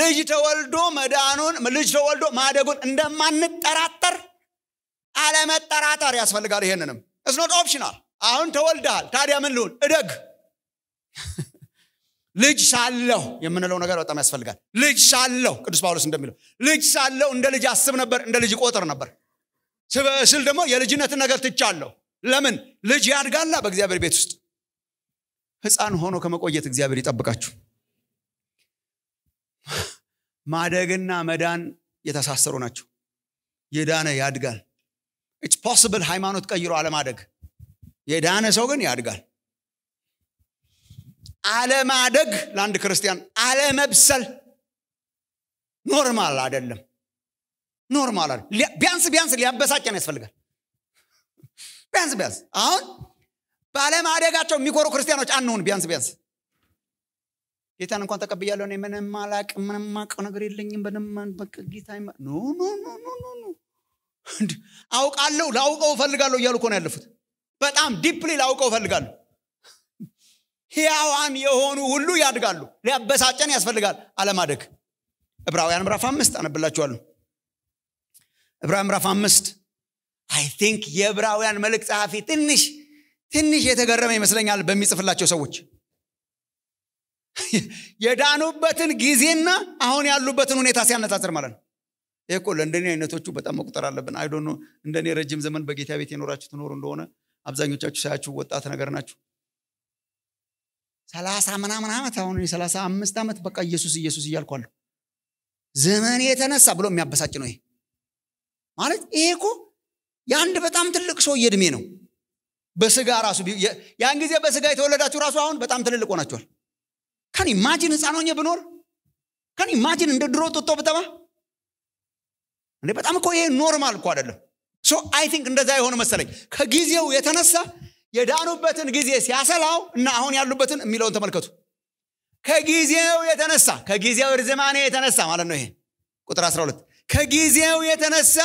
ልጅ ተወልዶ መዳኑን ልጅ ተወልዶ ማደጉን እንደማንጠራጠር አለመጠራጠር ያስፈልጋል ይሄንንም እስኖት ኦፕሽናል አሁን ተወልደሃል ታዲያ ምን ልሁን እደግ (laughs) ልጅ ሳለሁ የምንለው ነገር በጣም ያስፈልጋል ልጅ ሳለሁ ቅዱስ ጳውሎስ እንደሚለው ልጅ ሳለሁ እንደ ልጅ አስብ ነበር እንደ ልጅ ቆጥር ነበር ስበስል ደግሞ የልጅነትን ነገር ትቻለሁ ለምን ልጅ ያድጋላ በእግዚአብሔር ቤት ውስጥ ህፃን ሆኖ ከመቆየት እግዚአብሔር ይጠብቃችሁ ማደግና መዳን የተሳሰሩ ናቸው የዳነ ያድጋል ኢትስ ፖስብል ሃይማኖት ቀይሮ አለማደግ የዳነ ሰው ግን ያድጋል አለማደግ ለአንድ ክርስቲያን አለመብሰል ኖርማል አይደለም ኖርማል ቢያንስ ቢያንስ ሊያበሳጨን ያስፈልጋል ቢያንስ ቢያንስ አሁን ባለማደጋቸው የሚኮሩ ክርስቲያኖች አንሁን ቢያንስ ቢያንስ ጌታን እንኳን ተቀብያለሁ እኔ ምንም አላቅ ምንም አቀው ነገር የለኝም በደማን በቃ ጌታ ኖ ኖ ኖ ኖ ኖ ኖ አውቃለሁ ላውቀው እፈልጋለሁ እያሉ እኮ ያለፉት በጣም ዲፕሊ ላውቀው እፈልጋለሁ ሕያዋን የሆኑ ሁሉ ያድጋሉ ሊያበሳጨን ያስፈልጋል አለማደግ ዕብራውያን ምራፍ አምስት አነብላችኋለሁ ዕብራውያን ምራፍ አምስት አይ ቲንክ የዕብራውያን መልእክት ጸሐፊ ትንሽ ትንሽ የተገረመ ይመስለኛል በሚጽፍላቸው ሰዎች (laughs) የዳኑበትን ጊዜና አሁን ያሉበትን ሁኔታ ሲያነጻጽር ማለት ነው ይህ እኮ ለእንደኔ አይነቶቹ በጣም መቁጠር አለብን አይዶ እንደኔ ረጅም ዘመን በጌታ ቤት የኖራችሁ ትኖሩ እንደሆነ አብዛኞቻችሁ ሳያችሁ ወጣት ነገር ናችሁ ሰላሳ ምናምን ዓመት አሁን ሰላሳ አምስት ዓመት በቃ ኢየሱስ ኢየሱስ እያልኳለሁ ዘመን የተነሳ ብሎ የሚያበሳጭ ነው ይሄ ማለት ይሄ እኮ የአንድ በጣም ትልቅ ሰው እድሜ ነው በስጋ ራሱ ያን ጊዜ በስጋ የተወለዳችሁ ራሱ አሁን በጣም ትልልቅ ሆናችኋል ካን ኢማጂን ህፃን ሆኜ ብኖር ካን ኢማጂን እንደ ድሮ ጡጦ ብጠማ እንዴ በጣም እኮ ይሄ ኖርማል እኮ አይደለም ሶ አይ ቲንክ እንደዛ የሆነ መሰለኝ ከጊዜው የተነሳ የዳኑበትን ጊዜ ሲያሰላው እና አሁን ያሉበትን የሚለውን ተመልከቱ ከጊዜው የተነሳ ከጊዜው ርዝማኔ የተነሳ ማለት ነው ይሄ ቁጥር 12 ከጊዜው የተነሳ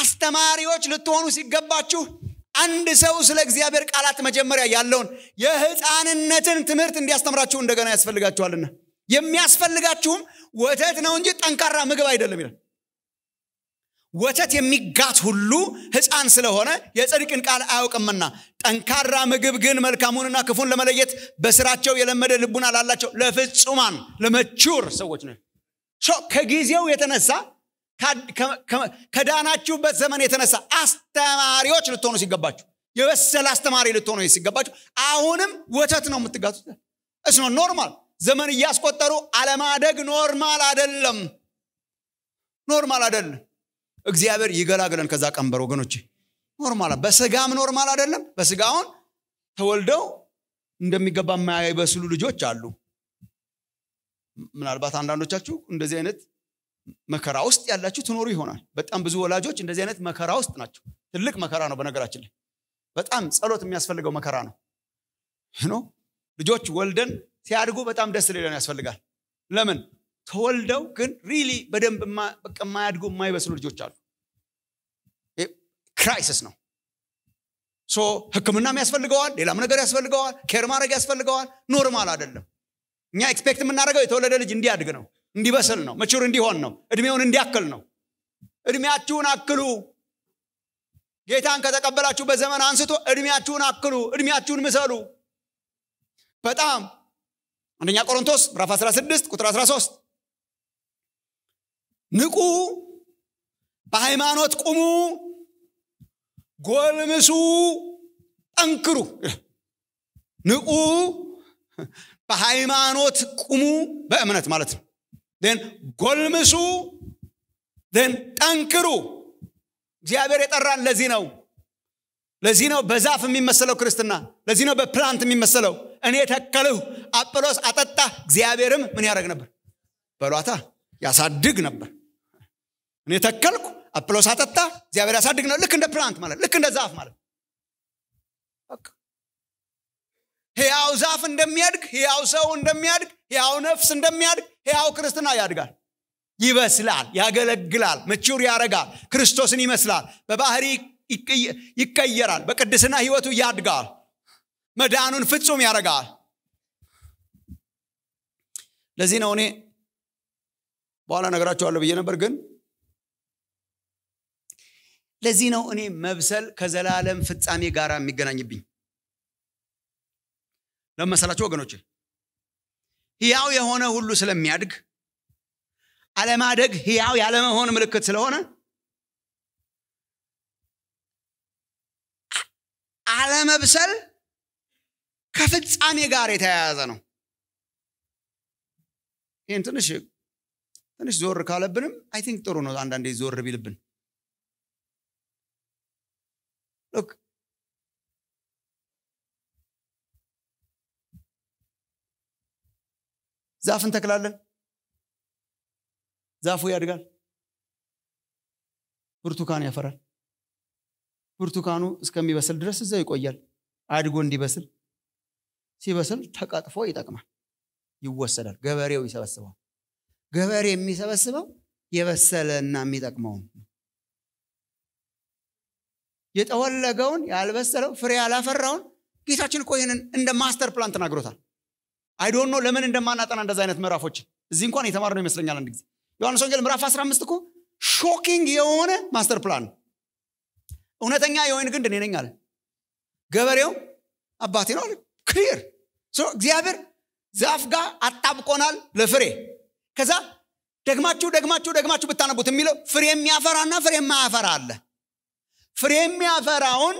አስተማሪዎች ልትሆኑ ሲገባችሁ አንድ ሰው ስለ እግዚአብሔር ቃላት መጀመሪያ ያለውን የህፃንነትን ትምህርት እንዲያስተምራችሁ እንደገና ያስፈልጋችኋልና የሚያስፈልጋችሁም ወተት ነው እንጂ ጠንካራ ምግብ አይደለም ይላል ወተት የሚጋት ሁሉ ህፃን ስለሆነ የጽድቅን ቃል አያውቅምና ጠንካራ ምግብ ግን መልካሙንና ክፉን ለመለየት በስራቸው የለመደ ልቡና ላላቸው ለፍጹማን ለመቹር ሰዎች ነው ከጊዜው የተነሳ ከዳናችሁበት ዘመን የተነሳ አስተማሪዎች ልትሆኑ ሲገባችሁ የበሰለ አስተማሪ ልትሆኑ ሲገባችሁ አሁንም ወተት ነው የምትጋቱት እስኖ ኖርማል ዘመን እያስቆጠሩ አለማደግ ኖርማል አደለም ኖርማል አደለም እግዚአብሔር ይገላግለን ከዛ ቀንበር ወገኖቼ ኖርማል በስጋም ኖርማል አደለም በስጋውን ተወልደው እንደሚገባ የማይበስሉ ልጆች አሉ ምናልባት አንዳንዶቻችሁ እንደዚህ አይነት መከራ ውስጥ ያላችሁ ትኖሩ ይሆናል። በጣም ብዙ ወላጆች እንደዚህ አይነት መከራ ውስጥ ናቸው። ትልቅ መከራ ነው። በነገራችን ላይ በጣም ጸሎት የሚያስፈልገው መከራ ነው። ኖ ልጆች ወልደን ሲያድጉ በጣም ደስ ሌለን ያስፈልጋል። ለምን ተወልደው ግን ሪሊ በደንብ የማያድጉ የማይበስሉ ልጆች አሉ። ክራይሲስ ነው። ሶ ህክምናም ያስፈልገዋል፣ ሌላም ነገር ያስፈልገዋል፣ ኬር ማድረግ ያስፈልገዋል። ኖርማል አይደለም። እኛ ኤክስፔክት የምናደርገው የተወለደ ልጅ እንዲያድግ ነው። እንዲበስል ነው መቹር እንዲሆን ነው እድሜውን እንዲያክል ነው እድሜያችሁን አክሉ ጌታን ከተቀበላችሁ በዘመን አንስቶ እድሜያችሁን አክሉ እድሜያችሁን ምሰሉ በጣም አንደኛ ቆሮንቶስ ምራፍ 16 ቁጥር 13 ንቁ በሃይማኖት ቁሙ ጎልምሱ ጠንክሩ ንቁ በሃይማኖት ቁሙ በእምነት ማለት ነው ን ጎልምሱ ን ጠንክሩ እግዚአብሔር የጠራን ለዚህ ነው ለዚህ ነው በዛፍ የሚመሰለው ክርስትና ለዚህ ነው በፕላንት የሚመሰለው እኔ ተከልሁ አጵሎስ አጠጣ እግዚአብሔርም ምን ያደረግ ነበር በሏታ ያሳድግ ነበር እኔ ተከልኩ አጵሎስ አጠጣ እግዚአብሔር ያሳድግ ነው ልክ እንደ ፕላንት ማለት ልክ እንደ ዛፍ ማለት ሕያው ዛፍ እንደሚያድግ፣ ሕያው ሰው እንደሚያድግ፣ ሕያው ነፍስ እንደሚያድግ፣ ሕያው ክርስትና ያድጋል፣ ይበስላል፣ ያገለግላል፣ መቹር ያረጋል፣ ክርስቶስን ይመስላል፣ በባህሪ ይቀየራል፣ በቅድስና ህይወቱ ያድጋል፣ መዳኑን ፍጹም ያረጋል። ለዚህ ነው እኔ በኋላ ነገራቸዋለሁ ብዬ ነበር ግን ለዚህ ነው እኔ መብሰል ከዘላለም ፍጻሜ ጋር የሚገናኝብኝ ለመሰላቸው ወገኖች ህያው የሆነ ሁሉ ስለሚያድግ አለማደግ ህያው ያለመሆን ምልክት ስለሆነ አለመብሰል ከፍጻሜ ጋር የተያያዘ ነው ይህን ትንሽ ትንሽ ዞር ካለብንም አይ ቲንክ ጥሩ ነው አንዳንዴ ዞር ቢልብን ሉክ ዛፍ እንተክላለን ዛፉ ያድጋል ብርቱካን ያፈራል ብርቱካኑ እስከሚበስል ድረስ እዛው ይቆያል አድጎ እንዲበስል ሲበስል ተቀጥፎ ይጠቅማል ይወሰዳል ገበሬው ይሰበስበው። ገበሬ የሚሰበስበው የበሰለ እና የጠወለገውን ያልበሰለው ፍሬ ያላፈራውን ጌታችን እኮ ይህንን እንደ ማስተር ፕላን ተናግሮታል አይዶኖ ለምን እንደማናጠና እንደዚ አይነት ምዕራፎች እዚህ እንኳን የተማር ነው ይመስለኛል አንድ ጊዜ ዮሐንስ ወንጌል ምዕራፍ 15 እኮ ሾኪንግ የሆነ ማስተር ፕላን እውነተኛ የወይን ግንድ እኔ ነኝ አለ ገበሬው አባቴ ነው ክሊር እግዚአብሔር ዛፍ ጋር አጣብቆናል ለፍሬ ከዛ ደግማችሁ ደግማችሁ ደግማችሁ ብታነቡት የሚለው ፍሬ የሚያፈራና ፍሬ የማያፈራ አለ ፍሬ የሚያፈራውን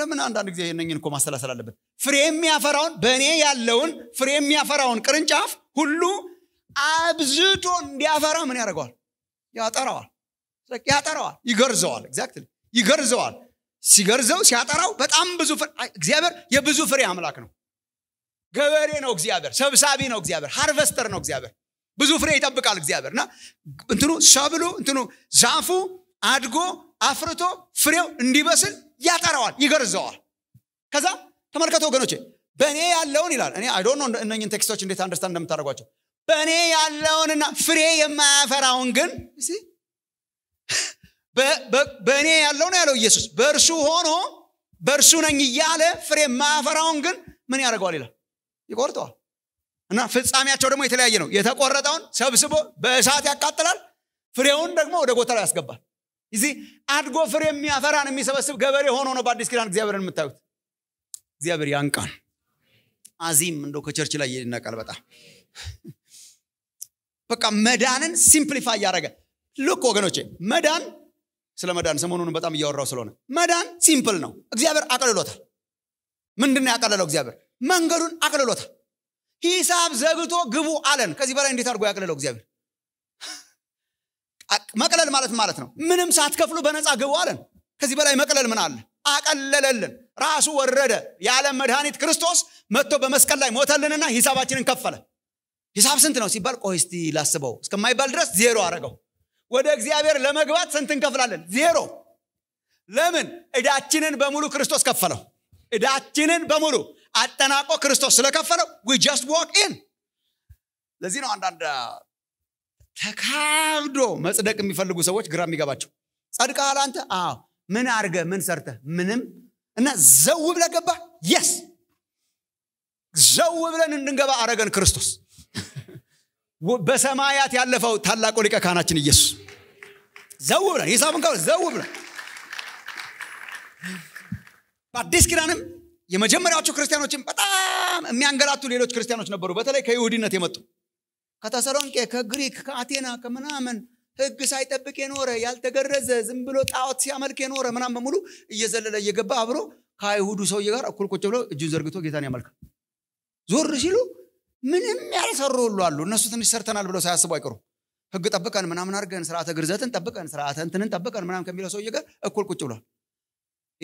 ለምን አንዳንድ ጊዜ እነኝን እኮ ማሰላሰል አለበት ፍሬ የሚያፈራውን በእኔ ያለውን ፍሬ የሚያፈራውን ቅርንጫፍ ሁሉ አብዝቶ እንዲያፈራ ምን ያደርገዋል ያጠረዋል ያጠረዋል ይገርዘዋል ግዛክት ይገርዘዋል ሲገርዘው ሲያጠራው በጣም ብዙ እግዚአብሔር የብዙ ፍሬ አምላክ ነው ገበሬ ነው እግዚአብሔር ሰብሳቢ ነው እግዚአብሔር ሃርቨስተር ነው እግዚአብሔር ብዙ ፍሬ ይጠብቃል እግዚአብሔር እና እንትኑ ሰብሉ እንትኑ ዛፉ አድጎ አፍርቶ ፍሬው እንዲበስል ያጠራዋል ይገርዘዋል ከዛ ተመልከቱ ወገኖቼ በእኔ ያለውን ይላል እኔ አይ ዶንት ኖ እነኝን ቴክስቶች እንዴት አንደርስታንድ እንደምታደርጓቸው በእኔ ያለውንና ፍሬ የማያፈራውን ግን በእኔ ያለው ነው ያለው ኢየሱስ በእርሱ ሆኖ በእርሱ ነኝ እያለ ፍሬ የማያፈራውን ግን ምን ያደርገዋል ይላል ይቆርጠዋል እና ፍጻሜያቸው ደግሞ የተለያየ ነው የተቆረጠውን ሰብስቦ በእሳት ያቃጥላል ፍሬውን ደግሞ ወደ ጎተላ ያስገባል እዚህ አድጎ ፍሬ የሚያፈራን የሚሰበስብ ገበሬ ሆኖ ነው በአዲስ ኪዳን እግዚአብሔርን የምታዩት እግዚአብሔር ያንቃን። አዚም እንደው ከቸርች ላይ ይነቃል። በጣም በቃ መዳንን ሲምፕሊፋይ እያደረገ ልክ ወገኖቼ መዳን ስለ መዳን ሰሞኑን በጣም እያወራው ስለሆነ መዳን ሲምፕል ነው። እግዚአብሔር አቀልሎታል ምንድን ያቀለለው እግዚአብሔር? መንገዱን አቅልሎታል። ሂሳብ ዘግቶ ግቡ አለን። ከዚህ በላይ እንዴት አድርጎ ያቅልለው እግዚአብሔር? መቅለል ማለት ማለት ነው። ምንም ሳትከፍሉ በነፃ ግቡ አለን። ከዚህ በላይ መቅለል ምን አለ? አቀለለልን። ራሱ ወረደ የዓለም መድኃኒት ክርስቶስ መጥቶ በመስቀል ላይ ሞተልንና ሂሳባችንን ከፈለ ሂሳብ ስንት ነው ሲባል ቆይ እስቲ ላስበው እስከማይባል ድረስ ዜሮ አረገው ወደ እግዚአብሔር ለመግባት ስንት እንከፍላለን ዜሮ ለምን እዳችንን በሙሉ ክርስቶስ ከፈለው እዳችንን በሙሉ አጠናቆ ክርስቶስ ስለከፈለው ዊ ጀስት ዋክ ኢን ለዚህ ነው አንዳንድ ተካብዶ መጽደቅ የሚፈልጉ ሰዎች ግራ የሚገባቸው ጸድቀሃል አንተ ምን አርገ ምን ሰርተ ምንም እና ዘው ብለ ገባ የስ ዘው ብለን እንድንገባ አረገን ክርስቶስ በሰማያት ያለፈው ታላቁ ሊቀ ካህናችን ኢየሱስ ዘው ብለን ሂሳቡን ከ ዘው ብለን በአዲስ ኪዳንም የመጀመሪያዎቹ ክርስቲያኖችን በጣም የሚያንገላቱ ሌሎች ክርስቲያኖች ነበሩ በተለይ ከይሁዲነት የመጡ ከተሰሎንቄ ከግሪክ ከአቴና ከምናምን ህግ ሳይጠብቅ የኖረ ያልተገረዘ ዝም ብሎ ጣዖት ሲያመልክ የኖረ ምናም በሙሉ እየዘለለ እየገባ አብሮ ከአይሁዱ ሰውዬ ጋር እኩል ቁጭ ብሎ እጁን ዘርግቶ ጌታን ያመልካል። ዞር ሲሉ ምንም ያልሰሩ ሁሉ አሉ። እነሱ ትንሽ ሰርተናል ብለው ሳያስቡ አይቀሩ። ህግ ጠብቀን ምናምን አድርገን ስርዓተ ግርዘትን ጠብቀን ስርዓተ እንትንን ጠብቀን ምናምን ከሚለው ሰውዬ ጋር እኩል ቁጭ ብሏል።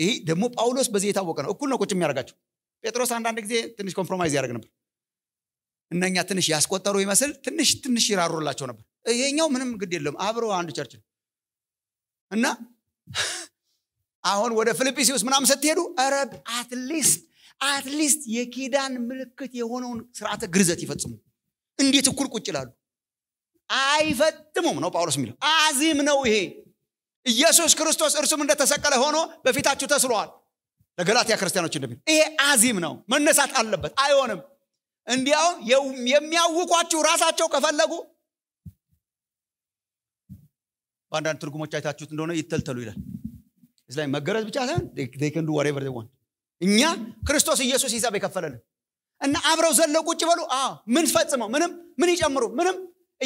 ይህ ደግሞ ጳውሎስ በዚህ የታወቀ ነው። እኩል ነው ቁጭ የሚያደርጋቸው። ጴጥሮስ አንዳንድ ጊዜ ትንሽ ኮምፕሮማይዝ ያደርግ ነበር። እነኛ ትንሽ ያስቆጠሩ ይመስል ትንሽ ትንሽ ይራሩላቸው ነበር ይሄኛው ምንም ግድ የለም አብሮ አንድ ቸርች ነው እና አሁን ወደ ፊልጵስዩስ ምናምን ስትሄዱ ረብ አትሊስት አትሊስት የኪዳን ምልክት የሆነውን ስርዓተ ግርዘት ይፈጽሙ እንዴት እኩል ቁጭ ይላሉ አይፈጥሙም ነው ጳውሎስ የሚለው አዚም ነው ይሄ ኢየሱስ ክርስቶስ እርሱም እንደተሰቀለ ሆኖ በፊታችሁ ተስሏል ለገላትያ ክርስቲያኖች እንደሚል ይሄ አዚም ነው መነሳት አለበት አይሆንም እንዲያውም የሚያውቋችሁ ራሳቸው ከፈለጉ በአንዳንድ ትርጉሞች አይታችሁት እንደሆነ ይተልተሉ ይላል እዚ ላይ መገረዝ ብቻ ሳይሆን ወሬቨር እኛ ክርስቶስ ኢየሱስ ሂሳብ የከፈለልን እና አብረው ዘለው ቁጭ በሉ ምን ፈጽመው ምንም ምን ይጨምሩ ምንም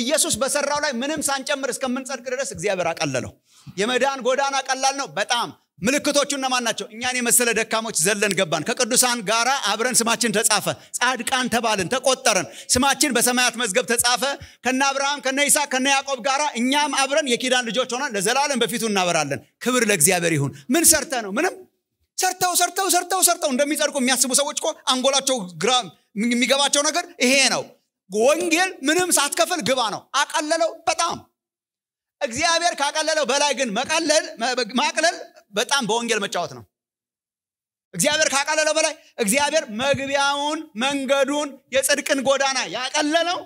ኢየሱስ በሰራው ላይ ምንም ሳንጨምር እስከምንጸድቅ ድረስ እግዚአብሔር አቀለለው የመዳን ጎዳና ቀላል ነው በጣም ምልክቶቹ እነማን ናቸው? እኛን የመሰለ ደካሞች ዘለን ገባን። ከቅዱሳን ጋር አብረን ስማችን ተጻፈ፣ ጻድቃን ተባልን፣ ተቆጠረን፣ ስማችን በሰማያት መዝገብ ተጻፈ። ከነ አብርሃም ከነ ይስሐቅ ከነ ያዕቆብ ጋር እኛም አብረን የኪዳን ልጆች ሆነን ለዘላለም በፊቱ እናበራለን። ክብር ለእግዚአብሔር ይሁን። ምን ሰርተ ነው? ምንም ሰርተው ሰርተው ሰርተው ሰርተው እንደሚጸድቁ የሚያስቡ ሰዎች እኮ አንጎላቸው ግራ የሚገባቸው ነገር ይሄ ነው። ወንጌል ምንም ሳትከፍል ግባ ነው። አቀለለው በጣም እግዚአብሔር ካቀለለው በላይ ግን ማቅለል በጣም በወንጌል መጫወት ነው እግዚአብሔር ካቀለለው በላይ እግዚአብሔር መግቢያውን መንገዱን የጽድቅን ጎዳና ያቀለለው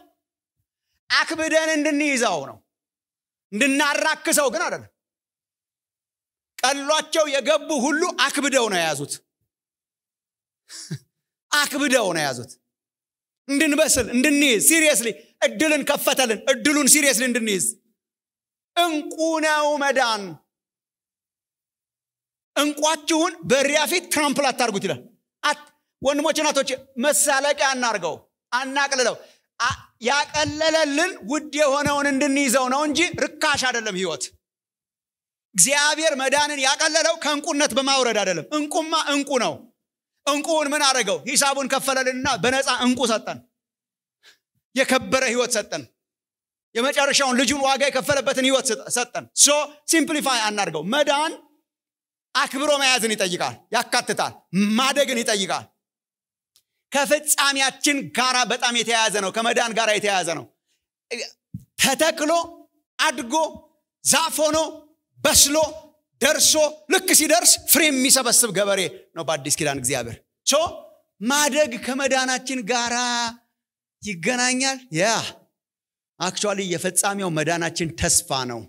አክብደን እንድንይዘው ነው እንድናራክሰው ግን አደለም። ቀሏቸው የገቡ ሁሉ አክብደው ነው የያዙት አክብደው ነው የያዙት እንድንበስል እንድንይዝ ሲሪየስሊ እድልን ከፈተልን እድሉን ሲሪየስሊ እንድንይዝ እንቁ ነው መዳን እንቋችሁን በሪያ ፊት ትራምፕል አታርጉት ይላል ወንድሞች ናቶች መሳለቂያ አናርገው አናቅልለው ያቀለለልን ውድ የሆነውን እንድንይዘው ነው እንጂ ርካሽ አይደለም ህይወት እግዚአብሔር መዳንን ያቀለለው ከእንቁነት በማውረድ አይደለም እንቁማ እንቁ ነው እንቁውን ምን አደረገው ሂሳቡን ከፈለልንና በነፃ እንቁ ሰጠን የከበረ ህይወት ሰጠን የመጨረሻውን ልጁን ዋጋ የከፈለበትን ህይወት ሰጠን ሶ ሲምፕሊፋይ አናርገው መዳን አክብሮ መያዝን ይጠይቃል ያካትታል ማደግን ይጠይቃል ከፍጻሜያችን ጋራ በጣም የተያያዘ ነው ከመዳን ጋር የተያያዘ ነው ተተክሎ አድጎ ዛፍ ሆኖ በስሎ ደርሶ ልክ ሲደርስ ፍሬ የሚሰበስብ ገበሬ ነው በአዲስ ኪዳን እግዚአብሔር ሶ ማደግ ከመዳናችን ጋራ ይገናኛል ያ አክቹዋሊ የፈጻሚው መዳናችን ተስፋ ነው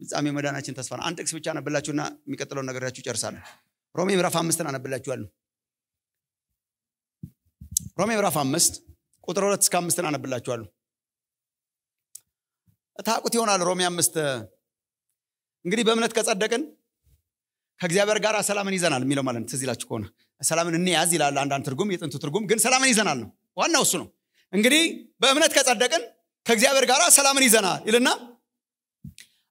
ፍጻሜ መዳናችን ተስፋ ነው። አንድ ጥቅስ ብቻ አነብላችሁና የሚቀጥለውን ነገራችሁ ጨርሳለሁ። ሮሜ ምዕራፍ አምስትን አነብላችኋለሁ። ሮሜ ምዕራፍ አምስት ቁጥር ሁለት እስከ አምስትን አነብላችኋለሁ። ታቁት ይሆናል። ሮሜ አምስት እንግዲህ በእምነት ከጸደቅን ከእግዚአብሔር ጋር ሰላምን ይዘናል የሚለው ማለት ትዝ ይላችሁ ከሆነ ሰላምን እንያዝ ይላል አንዳንድ ትርጉም፣ የጥንቱ ትርጉም ግን ሰላምን ይዘናል ነው። ዋናው እሱ ነው። እንግዲህ በእምነት ከጸደቅን ከእግዚአብሔር ጋር ሰላምን ይዘናል ይልና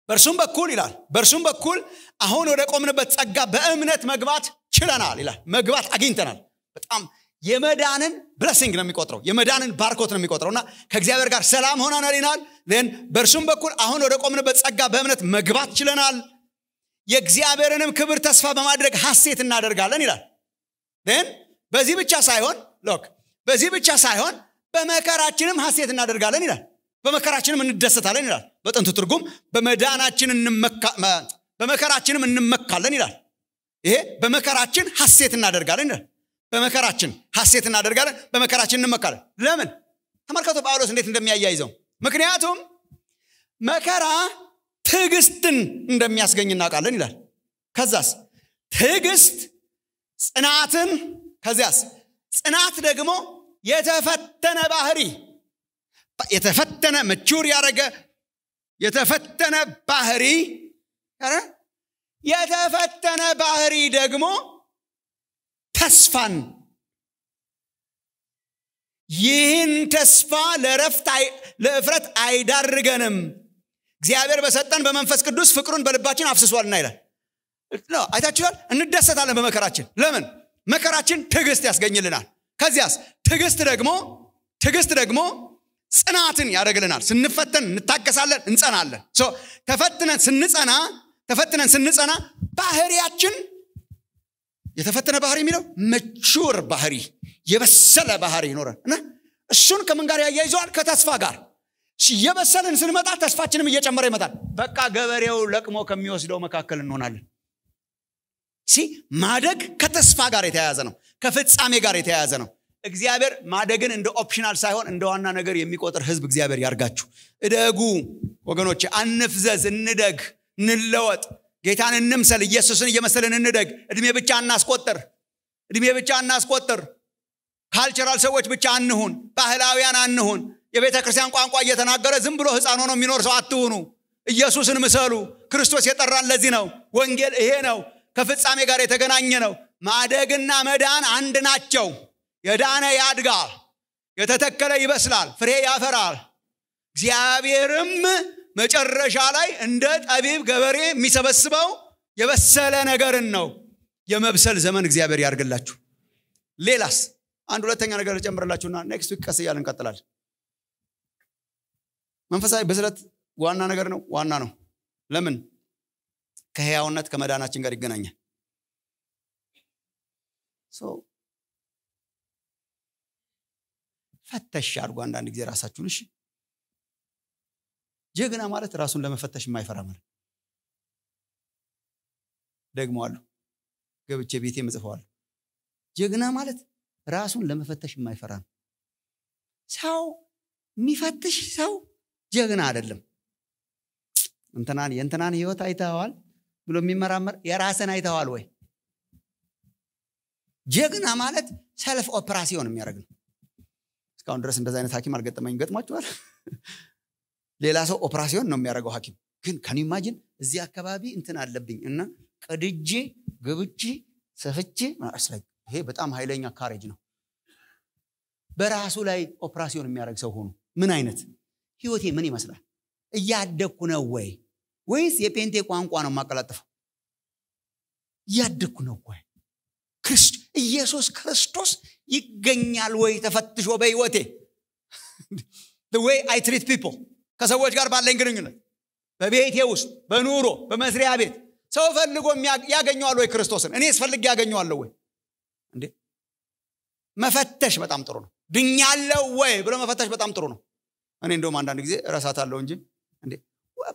በእርሱም በኩል ይላል በእርሱም በኩል አሁን ወደ ቆምንበት ጸጋ በእምነት መግባት ችለናል ይላል መግባት አግኝተናል በጣም የመዳንን ብለሲንግ ነው የሚቆጥረው የመዳንን ባርኮት ነው የሚቆጥረው እና ከእግዚአብሔር ጋር ሰላም ሆናናል ይናል ን በእርሱም በኩል አሁን ወደ ቆምንበት ጸጋ በእምነት መግባት ችለናል የእግዚአብሔርንም ክብር ተስፋ በማድረግ ሐሴት እናደርጋለን ይላል ን በዚህ ብቻ ሳይሆን ሎክ በዚህ ብቻ ሳይሆን በመከራችንም ሐሴት እናደርጋለን ይላል በመከራችንም እንደሰታለን ይላል በጥንት ትርጉም በመዳናችን በመከራችንም እንመካለን ይላል ይሄ በመከራችን ሐሴት እናደርጋለን ይላል በመከራችን ሐሴት እናደርጋለን በመከራችን እንመካለን ለምን ተመልከቶ ጳውሎስ እንዴት እንደሚያያይዘው ምክንያቱም መከራ ትዕግስትን እንደሚያስገኝ እናውቃለን ይላል ከዛስ ትዕግስት ጽናትን ከዚያስ ጽናት ደግሞ የተፈተነ ባህሪ የተፈተነ መቹር ያደረገ የተፈተነ ባህሪ የተፈተነ ባህሪ ደግሞ ተስፋን ይህን ተስፋ ለረፍት ለእፍረት አይዳርገንም እግዚአብሔር በሰጠን በመንፈስ ቅዱስ ፍቅሩን በልባችን አፍስሷልና ይላል አይታችኋል እንደሰታለን በመከራችን ለምን መከራችን ትዕግስት ያስገኝልናል ከዚያስ ትዕግስት ደግሞ ትዕግስት ደግሞ ጽናትን ያደረግልናል ስንፈተን እንታገሳለን እንጸናለን ተፈትነን ስንጸና ተፈትነን ስንጸና ባህሪያችን የተፈተነ ባህሪ የሚለው መቹር ባህሪ የበሰለ ባህሪ ይኖረን እና እሱን ከምን ጋር ያያይዘዋል ከተስፋ ጋር እየበሰልን ስንመጣ ተስፋችንም እየጨመረ ይመጣል በቃ ገበሬው ለቅሞ ከሚወስደው መካከል እንሆናለን ሲ ማደግ ከተስፋ ጋር የተያያዘ ነው ከፍጻሜ ጋር የተያያዘ ነው እግዚአብሔር ማደግን እንደ ኦፕሽናል ሳይሆን እንደ ዋና ነገር የሚቆጥር ህዝብ እግዚአብሔር ያርጋችሁ እደጉ ወገኖች አንፍዘዝ እንደግ እንለወጥ ጌታን እንምሰል ኢየሱስን እየመሰልን እንደግ እድሜ ብቻ እናስቆጥር እድሜ ብቻ እናስቆጥር ካልቸራል ሰዎች ብቻ አንሁን ባህላውያን አንሁን የቤተ ክርስቲያን ቋንቋ እየተናገረ ዝም ብሎ ህፃን ሆኖ የሚኖር ሰው አትሁኑ ኢየሱስን ምሰሉ ክርስቶስ የጠራን ለዚህ ነው ወንጌል ይሄ ነው ከፍጻሜ ጋር የተገናኘ ነው ማደግና መዳን አንድ ናቸው የዳነ ያድጋል፣ የተተከለ ይበስላል፣ ፍሬ ያፈራል። እግዚአብሔርም መጨረሻ ላይ እንደ ጠቢብ ገበሬ የሚሰበስበው የበሰለ ነገርን ነው። የመብሰል ዘመን እግዚአብሔር ያርግላችሁ። ሌላስ አንድ ሁለተኛ ነገር ጨምርላችሁና ኔክስት ዊክ ቀስ እያልን እንቀጥላል። መንፈሳዊ ብስለት ዋና ነገር ነው፣ ዋና ነው። ለምን? ከህያውነት ከመዳናችን ጋር ይገናኛል። ፈተሽ አድርጎ አንዳንድ ጊዜ ራሳችሁን እሺ ጀግና ማለት ራሱን ለመፈተሽ የማይፈራ ማለት ደግሞ አሉ ገብቼ ቤቴ መጽፈዋለሁ ጀግና ማለት ራሱን ለመፈተሽ የማይፈራ ነው ሰው የሚፈትሽ ሰው ጀግና አይደለም እንትናን የእንትናን ህይወት አይተዋል ብሎ የሚመራመር የራስን አይተዋል ወይ ጀግና ማለት ሰልፍ ኦፕራሲዮን የሚያደርግ ነው እስካሁን ድረስ እንደዚ አይነት ሀኪም አልገጠመኝ ገጥሟችኋል? ሌላ ሰው ኦፕራሲዮን ነው የሚያደርገው ሀኪም ግን ማጅን እዚህ አካባቢ እንትን አለብኝ እና ቅድጄ ግብቼ ሰፍቼ ይሄ በጣም ኃይለኛ ካሬጅ ነው። በራሱ ላይ ኦፕራሲዮን የሚያደርግ ሰው ሆኑ። ምን አይነት ህይወቴ ምን ይመስላል? እያደግኩ ነው ወይ ወይስ የጴንቴ ቋንቋ ነው የማቀላጥፈው? እያደግኩ ነው ወይ? ኢየሱስ ክርስቶስ ይገኛል ወይ ተፈትሾ በህይወቴ ወይ አይ ትሪት ፒፕል ከሰዎች ጋር ባለኝ ግንኙነት በቤቴ ውስጥ በኑሮ በመስሪያ ቤት ሰው ፈልጎ ያገኘዋል ወይ ክርስቶስን እኔ ስፈልግ ያገኘዋለሁ ወይ እንዴ መፈተሽ በጣም ጥሩ ነው ድኛለው ወይ ብሎ መፈተሽ በጣም ጥሩ ነው እኔ እንደውም አንዳንድ ጊዜ አለው እንጂ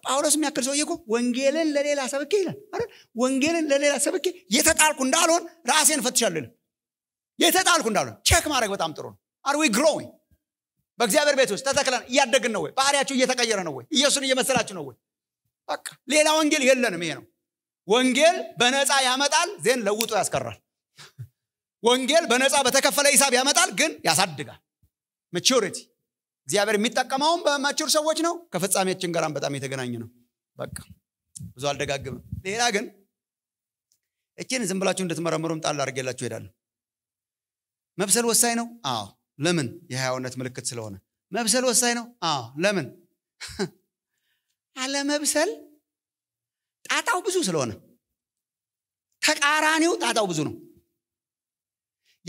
ጳውሎስ የሚያክል ሰው እኮ ወንጌልን ለሌላ ሰብኬ ይላል አይደል? ወንጌልን ለሌላ ሰብኬ የተጣልኩ እንዳልሆን ራሴን ፈትሻለሁ ይላል። የተጣልኩ እንዳልሆን ቼክ ማድረግ በጣም ጥሩ ነው። አር ዊ ግሮዊንግ በእግዚአብሔር ቤት ውስጥ ተተክለን እያደግን ነው ወይ? ባህሪያችሁ እየተቀየረ ነው ወይ? ኢየሱስን እየመሰላችሁ ነው ወይ? በቃ ሌላ ወንጌል የለንም። ይሄ ነው ወንጌል። በነፃ ያመጣል፣ ዜን ለውጦ ያስቀራል። ወንጌል በነፃ በተከፈለ ሂሳብ ያመጣል፣ ግን ያሳድጋል። ማቹሪቲ እግዚአብሔር የሚጠቀመውም በማቸር ሰዎች ነው ከፍጻሜያችን ጋራም በጣም የተገናኘ ነው በቃ ብዙ አልደጋግምም ሌላ ግን እችን ዝም ብላችሁ እንድትመረምሩም ጣል አድርጌላችሁ ሄዳለሁ መብሰል ወሳኝ ነው አዎ ለምን የህያውነት ምልክት ስለሆነ መብሰል ወሳኝ ነው አዎ ለምን (laughs) አለመብሰል ጣጣው ብዙ ስለሆነ ተቃራኒው ጣጣው ብዙ ነው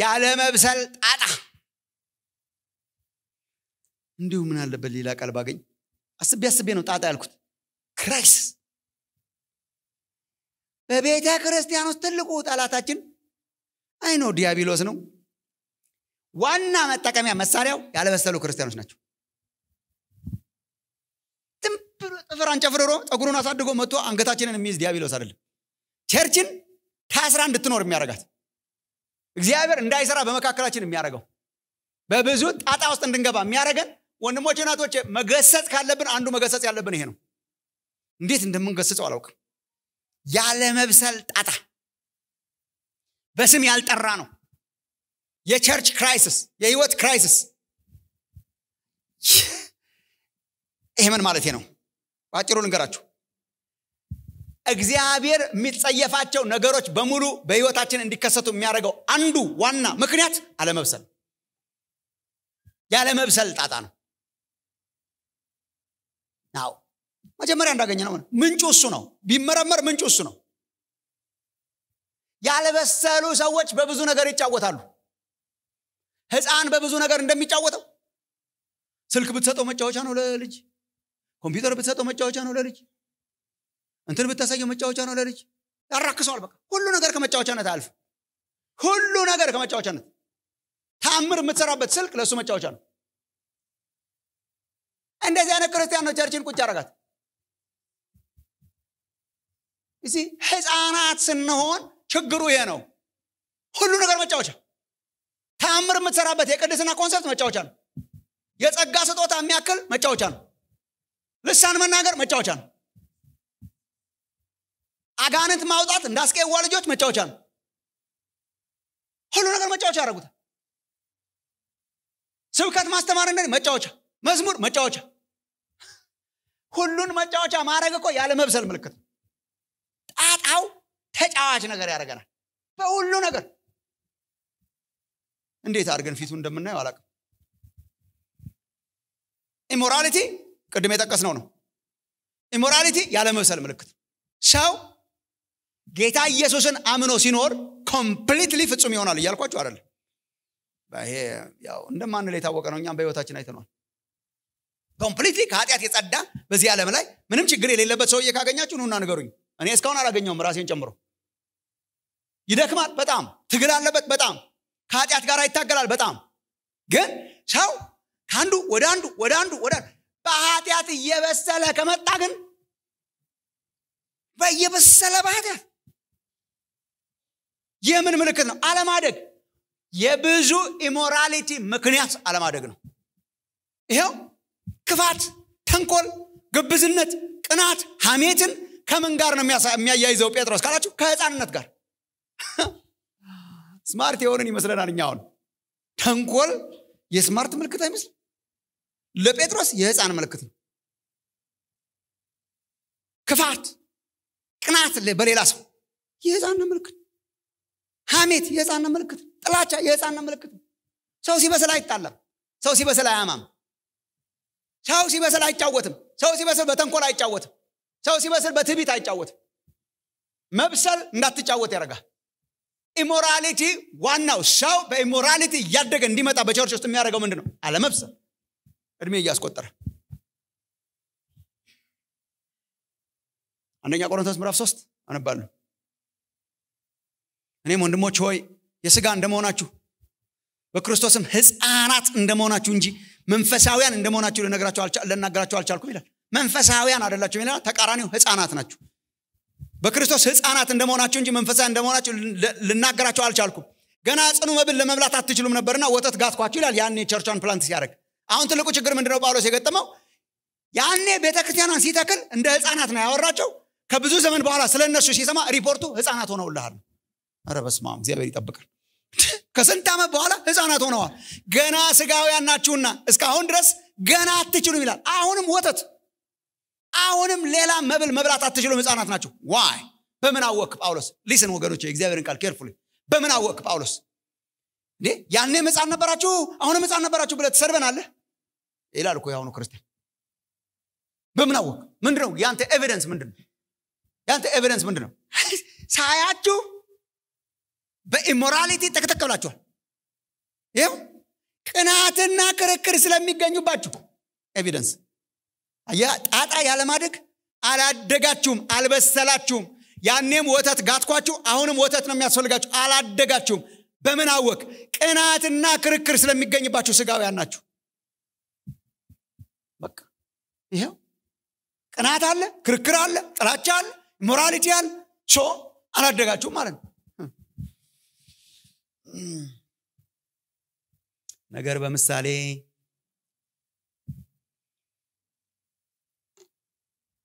ያለመብሰል ጣጣ እንዲሁ ምን አለበት ሌላ ቃል ባገኝ አስቤ አስቤ ነው ጣጣ ያልኩት ክራይስ በቤተ ክርስቲያን ውስጥ ትልቁ ጠላታችን አይኖ ዲያብሎስ ነው ዋና መጠቀሚያ መሳሪያው ያለበሰሉ ክርስቲያኖች ናቸው ትምብሎ ጥፍር አንጨፍርሮ ፀጉሩን አሳድጎ መጥቶ አንገታችንን የሚይዝ ዲያብሎስ አይደለም ቸርችን ታስራ እንድትኖር የሚያደርጋት እግዚአብሔር እንዳይሰራ በመካከላችን የሚያደርገው በብዙ ጣጣ ውስጥ እንድንገባ የሚያደርገን ወንድሞቼ ናቶቼ መገሰጽ ካለብን አንዱ መገሰጽ ያለብን ይሄ ነው እንዴት እንደምንገሰጸው አላውቅም ያለ መብሰል ጣጣ በስም ያልጠራ ነው የቸርች ክራይሲስ የህይወት ክራይስስ ይህምን ምን ማለት ነው በአጭሩ ልንገራችሁ እግዚአብሔር የሚጸየፋቸው ነገሮች በሙሉ በህይወታችን እንዲከሰቱ የሚያደርገው አንዱ ዋና ምክንያት አለመብሰል ያለመብሰል ጣጣ ነው መጀመሪያ እንዳገኘ ነው ምንጩ እሱ ነው ቢመረመር ምንጩ እሱ ነው ያልበሰሉ ሰዎች በብዙ ነገር ይጫወታሉ ህፃን በብዙ ነገር እንደሚጫወተው ስልክ ብትሰጠው መጫወቻ ነው ለልጅ ኮምፒውተር ብትሰጠው መጫወቻ ነው ለልጅ እንትን ብታሳየው መጫወቻ ነው ለልጅ ያራክሰዋል በቃ ሁሉ ነገር ከመጫወቻነት አልፍ ሁሉ ነገር ከመጫወቻነት ታምር የምትሰራበት ስልክ ለእሱ መጫወቻ ነው እንደዚህ አይነት ክርስቲያን ነው ቸርችን ቁጭ ያረጋት እዚህ ህፃናት ስንሆን ችግሩ ይሄ ነው ሁሉ ነገር መጫወቻ ተአምር የምትሰራበት የቅድስና ኮንሰርት መጫወቻ ነው የጸጋ ስጦታ የሚያክል መጫወቻ ነው ልሳን መናገር መጫወቻ ነው አጋንንት ማውጣት እንዳስቀዋ ልጆች መጫወቻ ነው ሁሉ ነገር መጫወቻ ያደረጉታል ስብከት ማስተማር እንደ መጫወቻ መዝሙር መጫወቻ ሁሉን መጫወቻ ማድረግ እኮ ያለ መብሰል ምልክት ጣጣው ተጫዋች ነገር ያደርገናል በሁሉ ነገር እንዴት አድርገን ፊቱ እንደምናየው አላቅም ኢሞራሊቲ ቅድም የጠቀስ ነው ነው? ኢሞራሊቲ ያለመብሰል ምልክት ሰው ጌታ ኢየሱስን አምኖ ሲኖር ኮምፕሊትሊ ፍጹም ይሆናል እያልኳቸው አይደለም ይሄ ያው እንደማንል የታወቀ ነው እኛም በህይወታችን አይተነዋል ኮምፕሊትሊ ከኃጢአት የጸዳ በዚህ ዓለም ላይ ምንም ችግር የሌለበት ሰውዬ ካገኛችሁ ኑና ንገሩኝ እኔ እስካሁን አላገኘውም ራሴን ጨምሮ ይደክማል በጣም ትግል አለበት በጣም ከኃጢአት ጋር ይታገላል በጣም ግን ሰው ከአንዱ ወደ አንዱ ወደ አንዱ ወደ በኃጢአት እየበሰለ ከመጣ ግን በየበሰለ በኃጢአት የምን ምልክት ነው አለማደግ የብዙ ኢሞራሊቲ ምክንያት አለማደግ ነው ይኸው ክፋት ተንኮል ግብዝነት ቅናት ሐሜትን ከምን ጋር ነው የሚያያይዘው ጴጥሮስ ካላችሁ ከህፃንነት ጋር (laughs) ስማርት የሆንን ይመስለናል እኛ ተንኮል የስማርት ምልክት አይመስል ለጴጥሮስ የህፃን ምልክት ነው ክፋት ቅናት በሌላ ሰው የህፃን ምልክት ሀሜት የህፃን ምልክት ጥላቻ የህፃን ምልክት ሰው ሲበስል አይጣለም ሰው ሲበስል አያማም ሰው ሲበስል አይጫወትም ሰው ሲበስል በተንኮል አይጫወትም ሰው ሲበስል በትቢት አይጫወትም መብሰል እንዳትጫወት ያደርጋል ኢሞራሊቲ ዋናው ሰው በኢሞራሊቲ እያደገ እንዲመጣ በቸርች ውስጥ የሚያደርገው ምንድን ነው አለመብሰል እድሜ እያስቆጠረ አንደኛ ቆሮንቶስ ምዕራፍ ሶስት አነባለሁ እኔም ወንድሞች ሆይ የስጋ እንደመሆናችሁ በክርስቶስም ህፃናት እንደመሆናችሁ እንጂ መንፈሳዊያን እንደመሆናችሁ ልነግራቸው ልናገራቸው አልቻልኩም ይላል መንፈሳውያን አይደላችሁ ይላል። ተቃራኒው ህፃናት ናችሁ። በክርስቶስ ህፃናት እንደመሆናችሁ እንጂ መንፈሳ እንደመሆናችሁ ልናገራቸው አልቻልኩም። ገና ጽኑ መብል ለመብላት አትችሉም ነበርና ወተት ጋትኳችሁ ይላል። ያኔ ቸርቿን ፕላንት ሲያደርግ አሁን ትልቁ ችግር ምንድነው ጳውሎስ የገጠመው? ያኔ ቤተክርስቲያኗን ሲተክል እንደ ህፃናት ነው ያወራቸው። ከብዙ ዘመን በኋላ ስለ እነሱ ሲሰማ ሪፖርቱ ህፃናት ሆነውልሃል። ኧረ በስመ አብ እግዚአብሔር ይጠብቃል። (laughs) ከስንት ዓመት በኋላ ህፃናት ሆነዋል። ገና ስጋውያን ናችሁና እስካሁን ድረስ ገና አትችሉም ይላል። አሁንም ወተት አሁንም ሌላ መብል መብላት አትችሉም ህፃናት ናቸው ዋይ በምን አወክ ጳውሎስ ሊስን ወገኖች እግዚአብሔርን ቃል ኬርፉ በምን አወክ ጳውሎስ እንዴ ያኔም ህፃን ነበራችሁ አሁንም ህፃን ነበራችሁ ብለ ትሰድበናለህ ይላል እኮ የአሁኑ ክርስቲያን በምን አወክ ምንድነው ያንተ ኤቪደንስ ምንድነው ያንተ ኤቪደንስ ምንድነው (laughs) ሳያችሁ በኢሞራሊቲ ተከተከብላችኋል ይው ቅናትና ክርክር ስለሚገኙባችሁ ኤቪደንስ ጣጣ ያለማደግ አላደጋችሁም፣ አልበሰላችሁም። ያኔም ወተት ጋትኳችሁ፣ አሁንም ወተት ነው የሚያስፈልጋችሁ፣ አላደጋችሁም። በምን አወቅ? ቅናትና ክርክር ስለሚገኝባችሁ ስጋውያን ናችሁ። በቃ ይሄው ቅናት አለ፣ ክርክር አለ፣ ጥላቻ አለ፣ ሞራሊቲ አለ። ሶ አላደጋችሁም ማለት ነው። ነገር በምሳሌ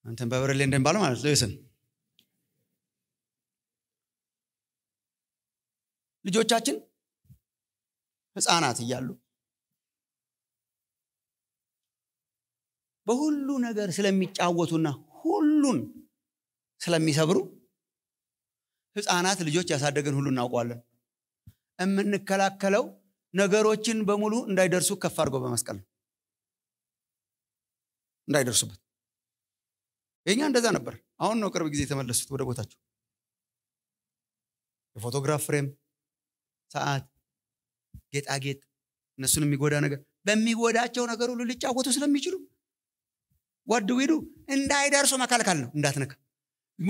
አንተን በብርሌ እንደሚባለው ማለት ልብስን ልጆቻችን ህፃናት እያሉ በሁሉ ነገር ስለሚጫወቱና ሁሉን ስለሚሰብሩ ህፃናት ልጆች ያሳደገን ሁሉ እናውቀዋለን የምንከላከለው ነገሮችን በሙሉ እንዳይደርሱ ከፍ አድርገው በመስቀል እንዳይደርሱበት የኛ እንደዛ ነበር አሁን ነው ቅርብ ጊዜ የተመለሱት ወደ ቦታቸው የፎቶግራፍ ፍሬም ሰዓት ጌጣጌጥ እነሱን የሚጎዳ ነገር በሚጎዳቸው ነገር ሁሉ ሊጫወቱ ስለሚችሉ ዊዱ እንዳይደርሱ መካልካል ነው እንዳትነካ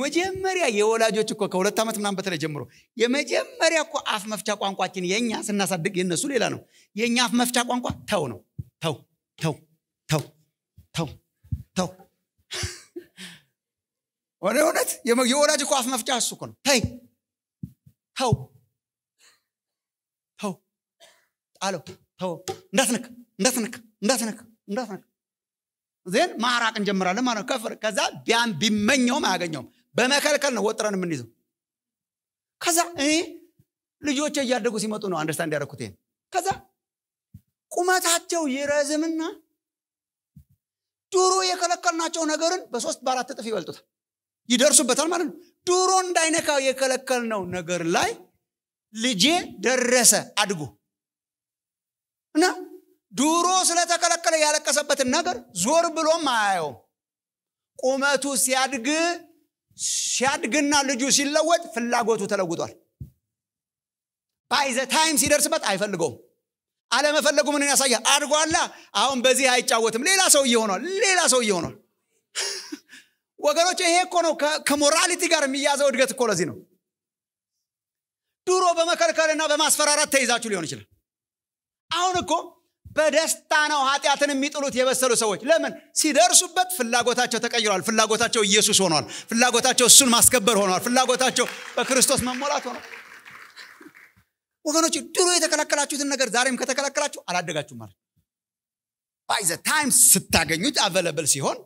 መጀመሪያ የወላጆች እኮ ከሁለት ዓመት ምናም በተለይ ጀምሮ የመጀመሪያ እኮ አፍ መፍቻ ቋንቋችን የእኛ ስናሳድግ የነሱ ሌላ ነው የእኛ አፍ መፍቻ ቋንቋ ተው ነው ተው ተው ተው ተው ተው ወደ እውነት የወላጅ ኳፍ አፍ መፍጫ እሱ ነው ተይ ተው ተው ጣለው ተው እንዳትነክ እንዳትነክ እንዳትነክ እንዳትነክ ዜን ማራቅ እንጀምራለን ማለት ከፍር ከዛ ቢያን ቢመኘውም አያገኘውም በመከልከል ነው ወጥረን የምንይዘው ከዛ እኔ ልጆች እያደጉ ሲመጡ ነው አንደርስታንድ ያደረኩት ይሄን ከዛ ቁመታቸው ይረዝምና ድሮ የከለከልናቸው ነገርን በሶስት በአራት እጥፍ ይበልጡታል ይደርሱበታል ማለት ነው ዱሮ እንዳይነካው የከለከልነው ነገር ላይ ልጄ ደረሰ አድጎ እና ዱሮ ስለተከለከለ ያለቀሰበትን ነገር ዞር ብሎም አያየውም ቁመቱ ሲያድግ ሲያድግና ልጁ ሲለወጥ ፍላጎቱ ተለውጧል ባይዘ ታይም ሲደርስበት አይፈልገውም አለመፈለጉ ምንን ያሳያል አድጓላ አሁን በዚህ አይጫወትም ሌላ ሰው እየሆኗል ሌላ ሰው እየሆኗል ወገኖች ይሄ እኮ ነው ከሞራሊቲ ጋር የሚያዘው እድገት እኮ ለዚህ ነው ድሮ በመከልከልና በማስፈራራት ተይዛችሁ ሊሆን ይችላል አሁን እኮ በደስታ ነው ኃጢአትን የሚጥሉት የበሰሉ ሰዎች ለምን ሲደርሱበት ፍላጎታቸው ተቀይሯል ፍላጎታቸው ኢየሱስ ሆኗል ፍላጎታቸው እሱን ማስከበር ሆኗል ፍላጎታቸው በክርስቶስ መሞላት ሆኗል ወገኖች ድሮ የተከላከላችሁትን ነገር ዛሬም ከተከላከላችሁ አላደጋችሁም ማለት ባይ ታይም ስታገኙት አቨለብል ሲሆን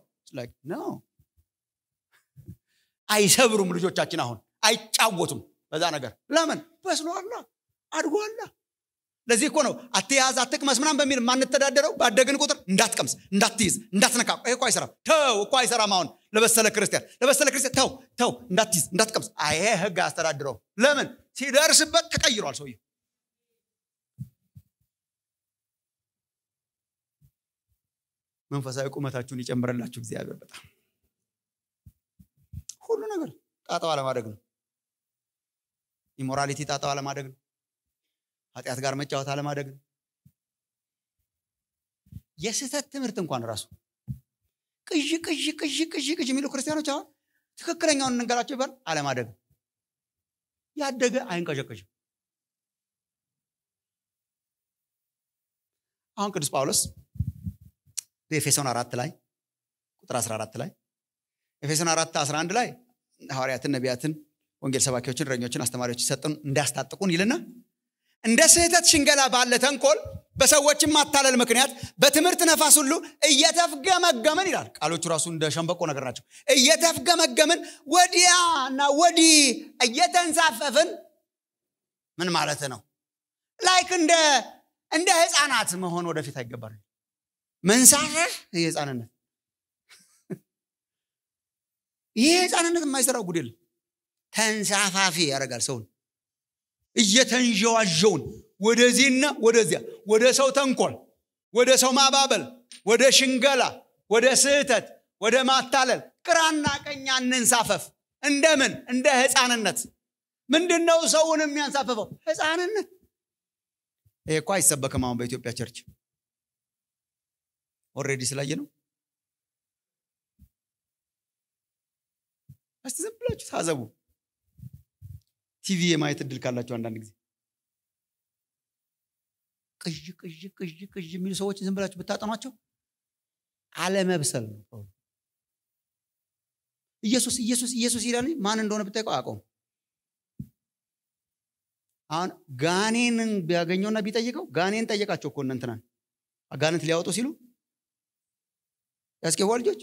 ነው አይሰብሩም ልጆቻችን አሁን አይጫወቱም በዛ ነገር ለምን አድጎ አድጓላ ለዚህ እኮ ነው አትያዝ አትቅመስ ምናም በሚል ማንተዳደረው ባደግን ቁጥር እንዳትቀምስ እንዳትይዝ እንዳትነካ ይሄ እኮ አይሰራም ተው እኮ አይሰራም አሁን ለበሰለ ክርስቲያን ለበሰለ ክርስቲያን ተው ተው እንዳትይዝ እንዳትቀምስ ይሄ ህግ አያስተዳድረው ለምን ሲደርስበት ተቀይሯል ሰውየ መንፈሳዊ ቁመታችሁን ይጨምረላችሁ እግዚአብሔር በጣም ሁሉ ነገር ጣጣው አለማደግ ነው። ኢሞራሊቲ ጣጣው አለማደግ ነው። ኃጢአት ጋር መጫወት አለማደግ ነው። የስህተት ትምህርት እንኳን ራሱ ቅዥ ቅዥ ቅዥ ቅዥ ቅዥ የሚሉ ክርስቲያኖች አሁን ትክክለኛውን እንንገራቸው ይባል አለማደግ ያደገ አይንቀዠቀዥም። አሁን ቅዱስ ጳውሎስ በኤፌሶን አራት ላይ ቁጥር 14 ላይ ኤፌሶን 4 11 ላይ ሐዋርያትን ነቢያትን ወንጌል ሰባኪዎችን ረኞችን አስተማሪዎች ይሰጡን እንዳስታጥቁን ይልና እንደ ስህተት ሽንገላ ባለ ተንኮል በሰዎችም ማታለል ምክንያት በትምህርት ነፋስ ሁሉ እየተፍገመገምን ይላል ቃሎቹ ራሱ እንደ ሸንበቆ ነገር ናቸው እየተፍገመገምን ወዲያና ወዲህ እየተንሳፈፍን ምን ማለት ነው ላይክ እንደ እንደ ህፃናት መሆን ወደፊት አይገባል መንሳፈፍ የህፃንነት ይሄ ህፃንነት የማይሰራው ጉድል ተንሳፋፊ ያደርጋል ሰውን እየተንዣዋዣውን ወደዚህና ወደዚያ ወደ ሰው ተንኮል ወደ ሰው ማባበል ወደ ሽንገላ ወደ ስህተት ወደ ማታለል ቅራና ቀኛ እንንሳፈፍ እንደምን እንደ ህፃንነት ምንድን ነው ሰውን የሚያንሳፈፈው ህፃንነት ይህ እኮ አይሰበክም አሁን በኢትዮጵያ ቸርች ኦሬዲ ስላየ ነው እስቲ ዝም ብላችሁ ታዘቡ። ቲቪ የማየት እድል ካላችሁ አንዳንድ ጊዜ ቅዥ ቅዥ ቅዥ ቅዥ የሚሉ ሰዎች ዝም ብላችሁ ብታጠኗቸው አለመብሰል ነው። ኢየሱስ ኢየሱስ ኢየሱስ ይላል። ማን እንደሆነ ብታይቀው አያውቀውም። አሁን ጋኔንን ቢያገኘውና ቢጠይቀው ጋኔን ጠየቃቸው እኮ እነ እንትናን ሊያወጡ ሲሉ ያስኬዋ ልጆች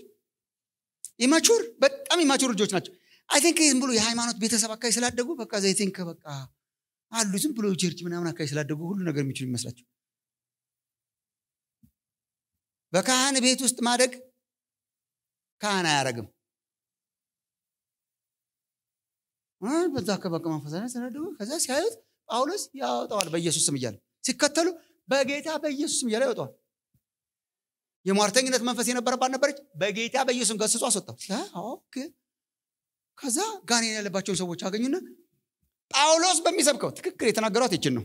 ኢማቹር በጣም ኢማቹር ልጆች ናቸው አይ ቲንክ ዝም ብሎ የሃይማኖት ቤተሰብ አካባቢ ስላደጉ በቃ ዘይ ቲንክ በቃ አሉ ዝም ብሎ ቸርች ምናምን አካባቢ ስላደጉ ሁሉ ነገር የሚችሉ ይመስላቸው በካህን ቤት ውስጥ ማደግ ካህን አያረግም በዛ ከበቀ መንፈሳ ስላደጉ ከዛ ሲያዩት ጳውሎስ ያወጣዋል በኢየሱስ ስም እያለ ሲከተሉ በጌታ በኢየሱስ ስም እያለ ያወጣዋል የሟርተኝነት መንፈስ የነበረባት ነበረች። በጌታ በኢየሱስም ገስጾ አስወጣው። ከዛ ጋኔን ያለባቸውን ሰዎች አገኙና ጳውሎስ በሚሰብከው ትክክል የተናገሯት ይችን ነው።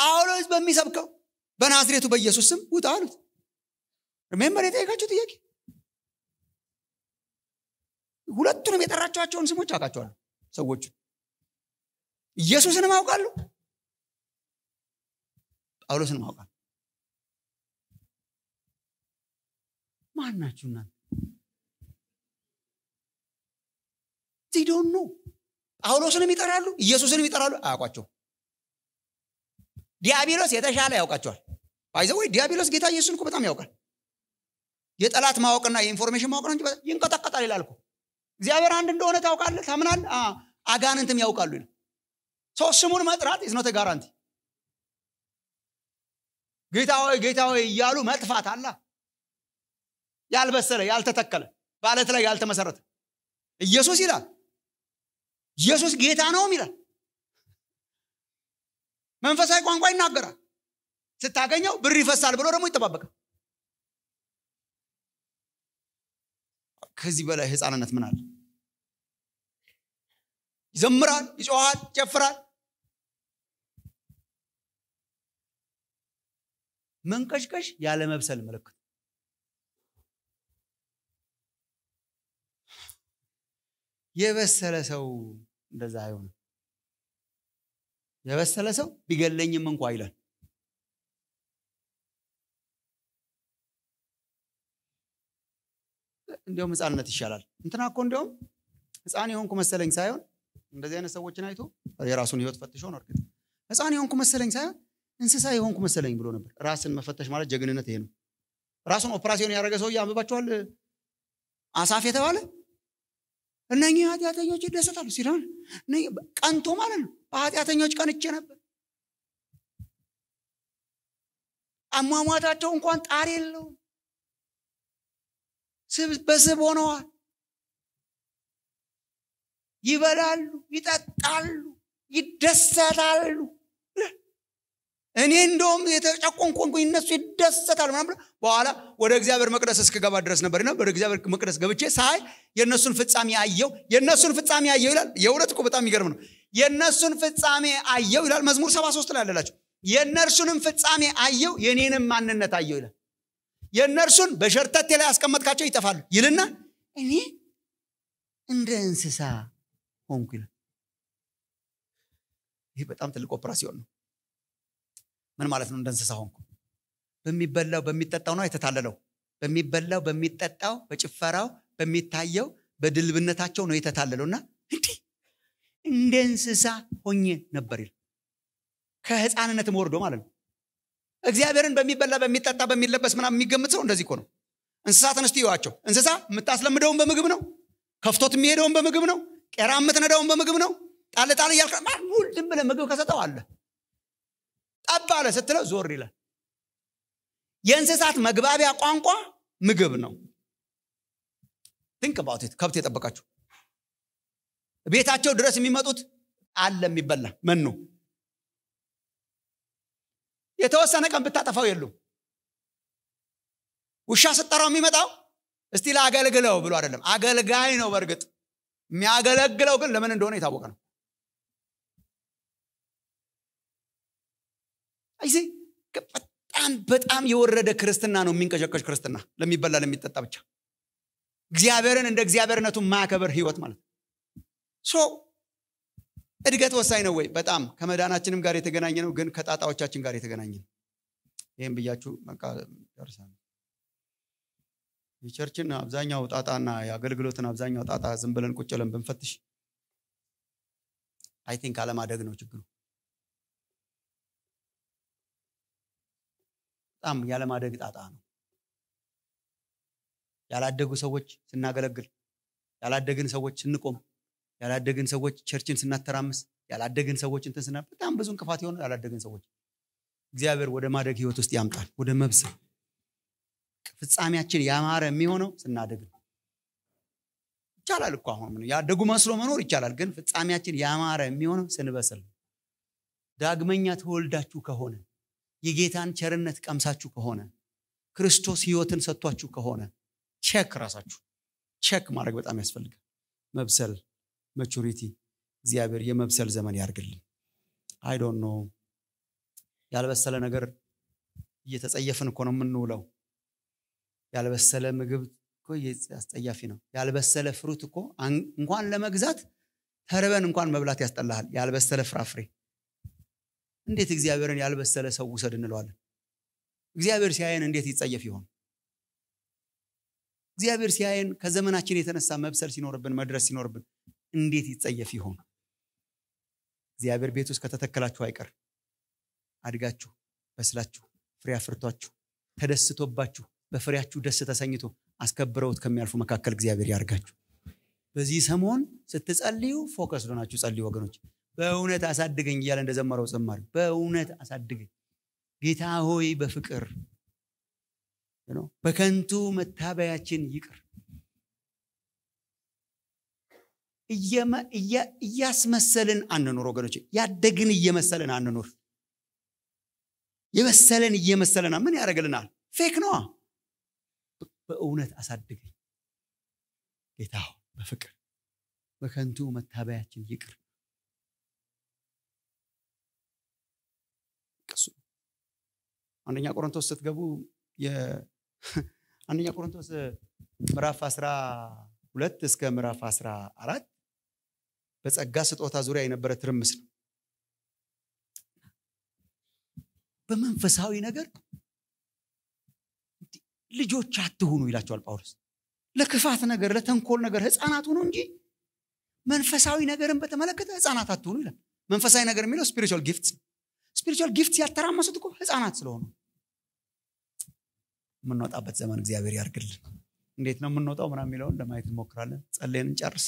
ጳውሎስ በሚሰብከው በናዝሬቱ በኢየሱስ ስም ውጣ አሉት። ሪሜምበር የጠየቃቸው ጥያቄ ሁለቱንም የጠራቸዋቸውን ስሞች አውቃቸዋለሁ። ሰዎች ኢየሱስንም አውቃለሁ፣ ጳውሎስንም አውቃለሁ። ማን ናችሁ እናንተ ዲዶኑ ጳውሎስንም ይጠራሉ ኢየሱስንም ይጠራሉ አያውቋቸው ዲያብሎስ የተሻለ ያውቃቸዋል ይዘ ወይ ዲያብሎስ ጌታ ኢየሱስን እኮ በጣም ያውቃል የጠላት ማወቅና የኢንፎርሜሽን ማወቅ ነው እንጂ ይንቀጠቀጣል ይላል እግዚአብሔር አንድ እንደሆነ ታውቃለህ ታምናል አጋንንትም ያውቃሉ ይል ሰው ስሙን መጥራት ኢዝኖተ ጋራንቲ ጌታ ሆይ ጌታ ሆይ እያሉ መጥፋት አላ ያልበሰለ ያልተተከለ በአለት ላይ ያልተመሰረተ ኢየሱስ ይላል ኢየሱስ ጌታ ነውም ይላል መንፈሳዊ ቋንቋ ይናገራል ስታገኘው ብር ይፈሳል ብሎ ደግሞ ይጠባበቃል ከዚህ በላይ ህፃንነት ምን አለ ይዘምራል ይጮሃል ይጨፍራል መንቀሽቀሽ ያለመብሰል ምልክት የበሰለ ሰው እንደዛ አይሆንም። የበሰለ ሰው ቢገለኝም እንኳ ይላል። እንዲሁም ህፃንነት ይሻላል። እንትና እኮ እንዲሁም ህፃን የሆንኩ መሰለኝ ሳይሆን እንደዚህ አይነት ሰዎችን አይቶ የራሱን ህይወት ፈትሾ ነው። እርግጥ ህፃን የሆንኩ መሰለኝ ሳይሆን እንስሳ የሆንኩ መሰለኝ ብሎ ነበር። ራስን መፈተሽ ማለት ጀግንነት ይሄ ነው። ራሱን ኦፕራሲዮን ያደረገ ሰውዬ አንብባችኋል? አሳፍ የተባለ እነኚህ ኃጢአተኞች ይደሰታሉ ሲላል ቀንቶ ማለት ነው በኃጢአተኞች ቀንቼ ነበር አሟሟታቸው እንኳን ጣር የለውም በስብ ሆነዋል ይበላሉ ይጠጣሉ ይደሰታሉ እኔ እንደውም የተጨቆንኮንኩ እነሱ ይደሰታል ምናምን በኋላ ወደ እግዚአብሔር መቅደስ እስክገባ ድረስ ነበር ና ወደ እግዚአብሔር መቅደስ ገብቼ ሳይ የእነሱን ፍጻሜ አየው የእነሱን ፍጻሜ አየው ይላል የእውነት እኮ በጣም ይገርም ነው የእነሱን ፍጻሜ አየው ይላል መዝሙር 73 ላይ ያለላቸው የእነርሱንም ፍጻሜ አየው የእኔንም ማንነት አየው ይላል የእነርሱን በሸርተቴ ላይ ያስቀመጥካቸው ይጠፋሉ ይልና እኔ እንደ እንስሳ ሆንኩ ይላል ይህ በጣም ትልቅ ኦፕራሲዮን ነው ምን ማለት ነው እንደ እንስሳ ሆንኩ በሚበላው በሚጠጣው ነው የተታለለው በሚበላው በሚጠጣው በጭፈራው በሚታየው በድልብነታቸው ነው የተታለለው እና እንዲህ እንደ እንስሳ ሆኜ ነበር ይል ከህፃንነትም ወርዶ ማለት ነው እግዚአብሔርን በሚበላ በሚጠጣ በሚለበስ ምናም የሚገምት ሰው እንደዚህ እኮ ነው እንስሳ እስቲ ይዋቸው እንስሳ የምታስለምደውን በምግብ ነው ከፍቶት የሚሄደውን በምግብ ነው ቄራ የምትነዳውን በምግብ ነው ጣል ጣል እያልክ ዝም ብለህ ምግብ ከሰጠው አለ ጠባለ ስትለው ዞር ይላል። የእንስሳት መግባቢያ ቋንቋ ምግብ ነው። ቲንክ ባውቴት ከብት የጠበቃችሁ ቤታቸው ድረስ የሚመጡት አለ የሚበላ መኖ የተወሰነ ቀን ብታጠፋው የሉም። ውሻ ስጠራው የሚመጣው እስቲ ለአገልግለው ብሎ አይደለም፣ አገልጋይ ነው። በእርግጥ የሚያገለግለው ግን ለምን እንደሆነ የታወቀ ነው። አይዜ በጣም በጣም የወረደ ክርስትና ነው የሚንቀሸቀሽ ክርስትና ለሚበላ ለሚጠጣ ብቻ እግዚአብሔርን እንደ እግዚአብሔርነቱ ማያከበር ህይወት ማለት ሶ እድገት ወሳኝ ነው ወይ በጣም ከመዳናችንም ጋር የተገናኘ ነው ግን ከጣጣዎቻችን ጋር የተገናኘ ነው ይህም ብያችሁ በቃ የቸርችን አብዛኛው ጣጣና የአገልግሎትን አብዛኛው ጣጣ ዝም ብለን ብንፈትሽ አይ ቲንክ አለማደግ ነው ችግሩ በጣም ያለማደግ ጣጣ ነው ያላደጉ ሰዎች ስናገለግል ያላደግን ሰዎች ስንቆም ያላደግን ሰዎች ቸርችን ስናተራምስ ያላደግን ሰዎች እንትን ስና በጣም ብዙ እንቅፋት የሆኑ ያላደግን ሰዎች እግዚአብሔር ወደ ማደግ ህይወት ውስጥ ያምጣል ወደ መብሰል ፍጻሜያችን ያማረ የሚሆነው ስናደግ ነው ይቻላል እኮ አሁን ያደጉ መስሎ መኖር ይቻላል ግን ፍጻሜያችን ያማረ የሚሆነው ስንበስል ዳግመኛ ተወልዳችሁ ከሆነ የጌታን ቸርነት ቀምሳችሁ ከሆነ ክርስቶስ ህይወትን ሰጥቷችሁ ከሆነ ቼክ ራሳችሁ ቼክ ማድረግ በጣም ያስፈልጋል መብሰል መቹሪቲ እግዚአብሔር የመብሰል ዘመን ያርግልን አይ ዶንት ኖ ያልበሰለ ነገር እየተጸየፍን እኮ ነው የምንውለው ያልበሰለ ምግብ እኮ አስጸያፊ ነው ያልበሰለ ፍሩት እኮ እንኳን ለመግዛት ተርበን እንኳን መብላት ያስጠላሃል ያልበሰለ ፍራፍሬ እንዴት እግዚአብሔርን ያልበሰለ ሰው ውሰድ እንለዋለን እግዚአብሔር ሲያየን እንዴት ይጸየፍ ይሆን እግዚአብሔር ሲያየን ከዘመናችን የተነሳ መብሰል ሲኖርብን መድረስ ሲኖርብን እንዴት ይጸየፍ ይሆን እግዚአብሔር ቤት ውስጥ ከተተከላችሁ አይቀር አድጋችሁ በስላችሁ ፍሬ አፍርቷችሁ ተደስቶባችሁ በፍሬያችሁ ደስ ተሰኝቶ አስከብረውት ከሚያልፉ መካከል እግዚአብሔር ያርጋችሁ በዚህ ሰሞን ስትጸልዩ ፎከስ ዶናችሁ ጸልዩ ወገኖች በእውነት አሳድገኝ እያለ እንደዘመረው ዘማሪ በእውነት አሳድገኝ ጌታ ሆይ በፍቅር በከንቱ መታበያችን ይቅር እያስመሰልን አንኑር ወገኖች ያደግን እየመሰልን አንኑር የመሰለን እየመሰለና ምን ያደረግልናል ፌክ ነዋ በእውነት አሳድገኝ ጌታ በፍቅር በከንቱ መታበያችን ይቅር አንደኛ ቆሮንቶስ ስትገቡ (laughs) አንደኛ ቆሮንቶስ ምዕራፍ 12 እስከ ምዕራፍ 14 በጸጋ ስጦታ ዙሪያ የነበረ ትርምስ ነው በመንፈሳዊ ነገር ልጆች አትሁኑ ይላቸዋል ጳውሎስ ለክፋት ነገር ለተንኮል ነገር ህፃናት ሁኑ እንጂ መንፈሳዊ ነገርን በተመለከተ ህፃናት አትሁኑ ይላል መንፈሳዊ ነገር የሚለው ስፒሪል ጊፍት ስፒሪል ጊፍት ያተራመሱት እኮ ህፃናት ስለሆኑ የምንወጣበት ዘመን እግዚአብሔር ያርግልን። እንዴት ነው የምንወጣው ምናምን የሚለውን ለማየት እንሞክራለን። ጸልየን እንጨርስ።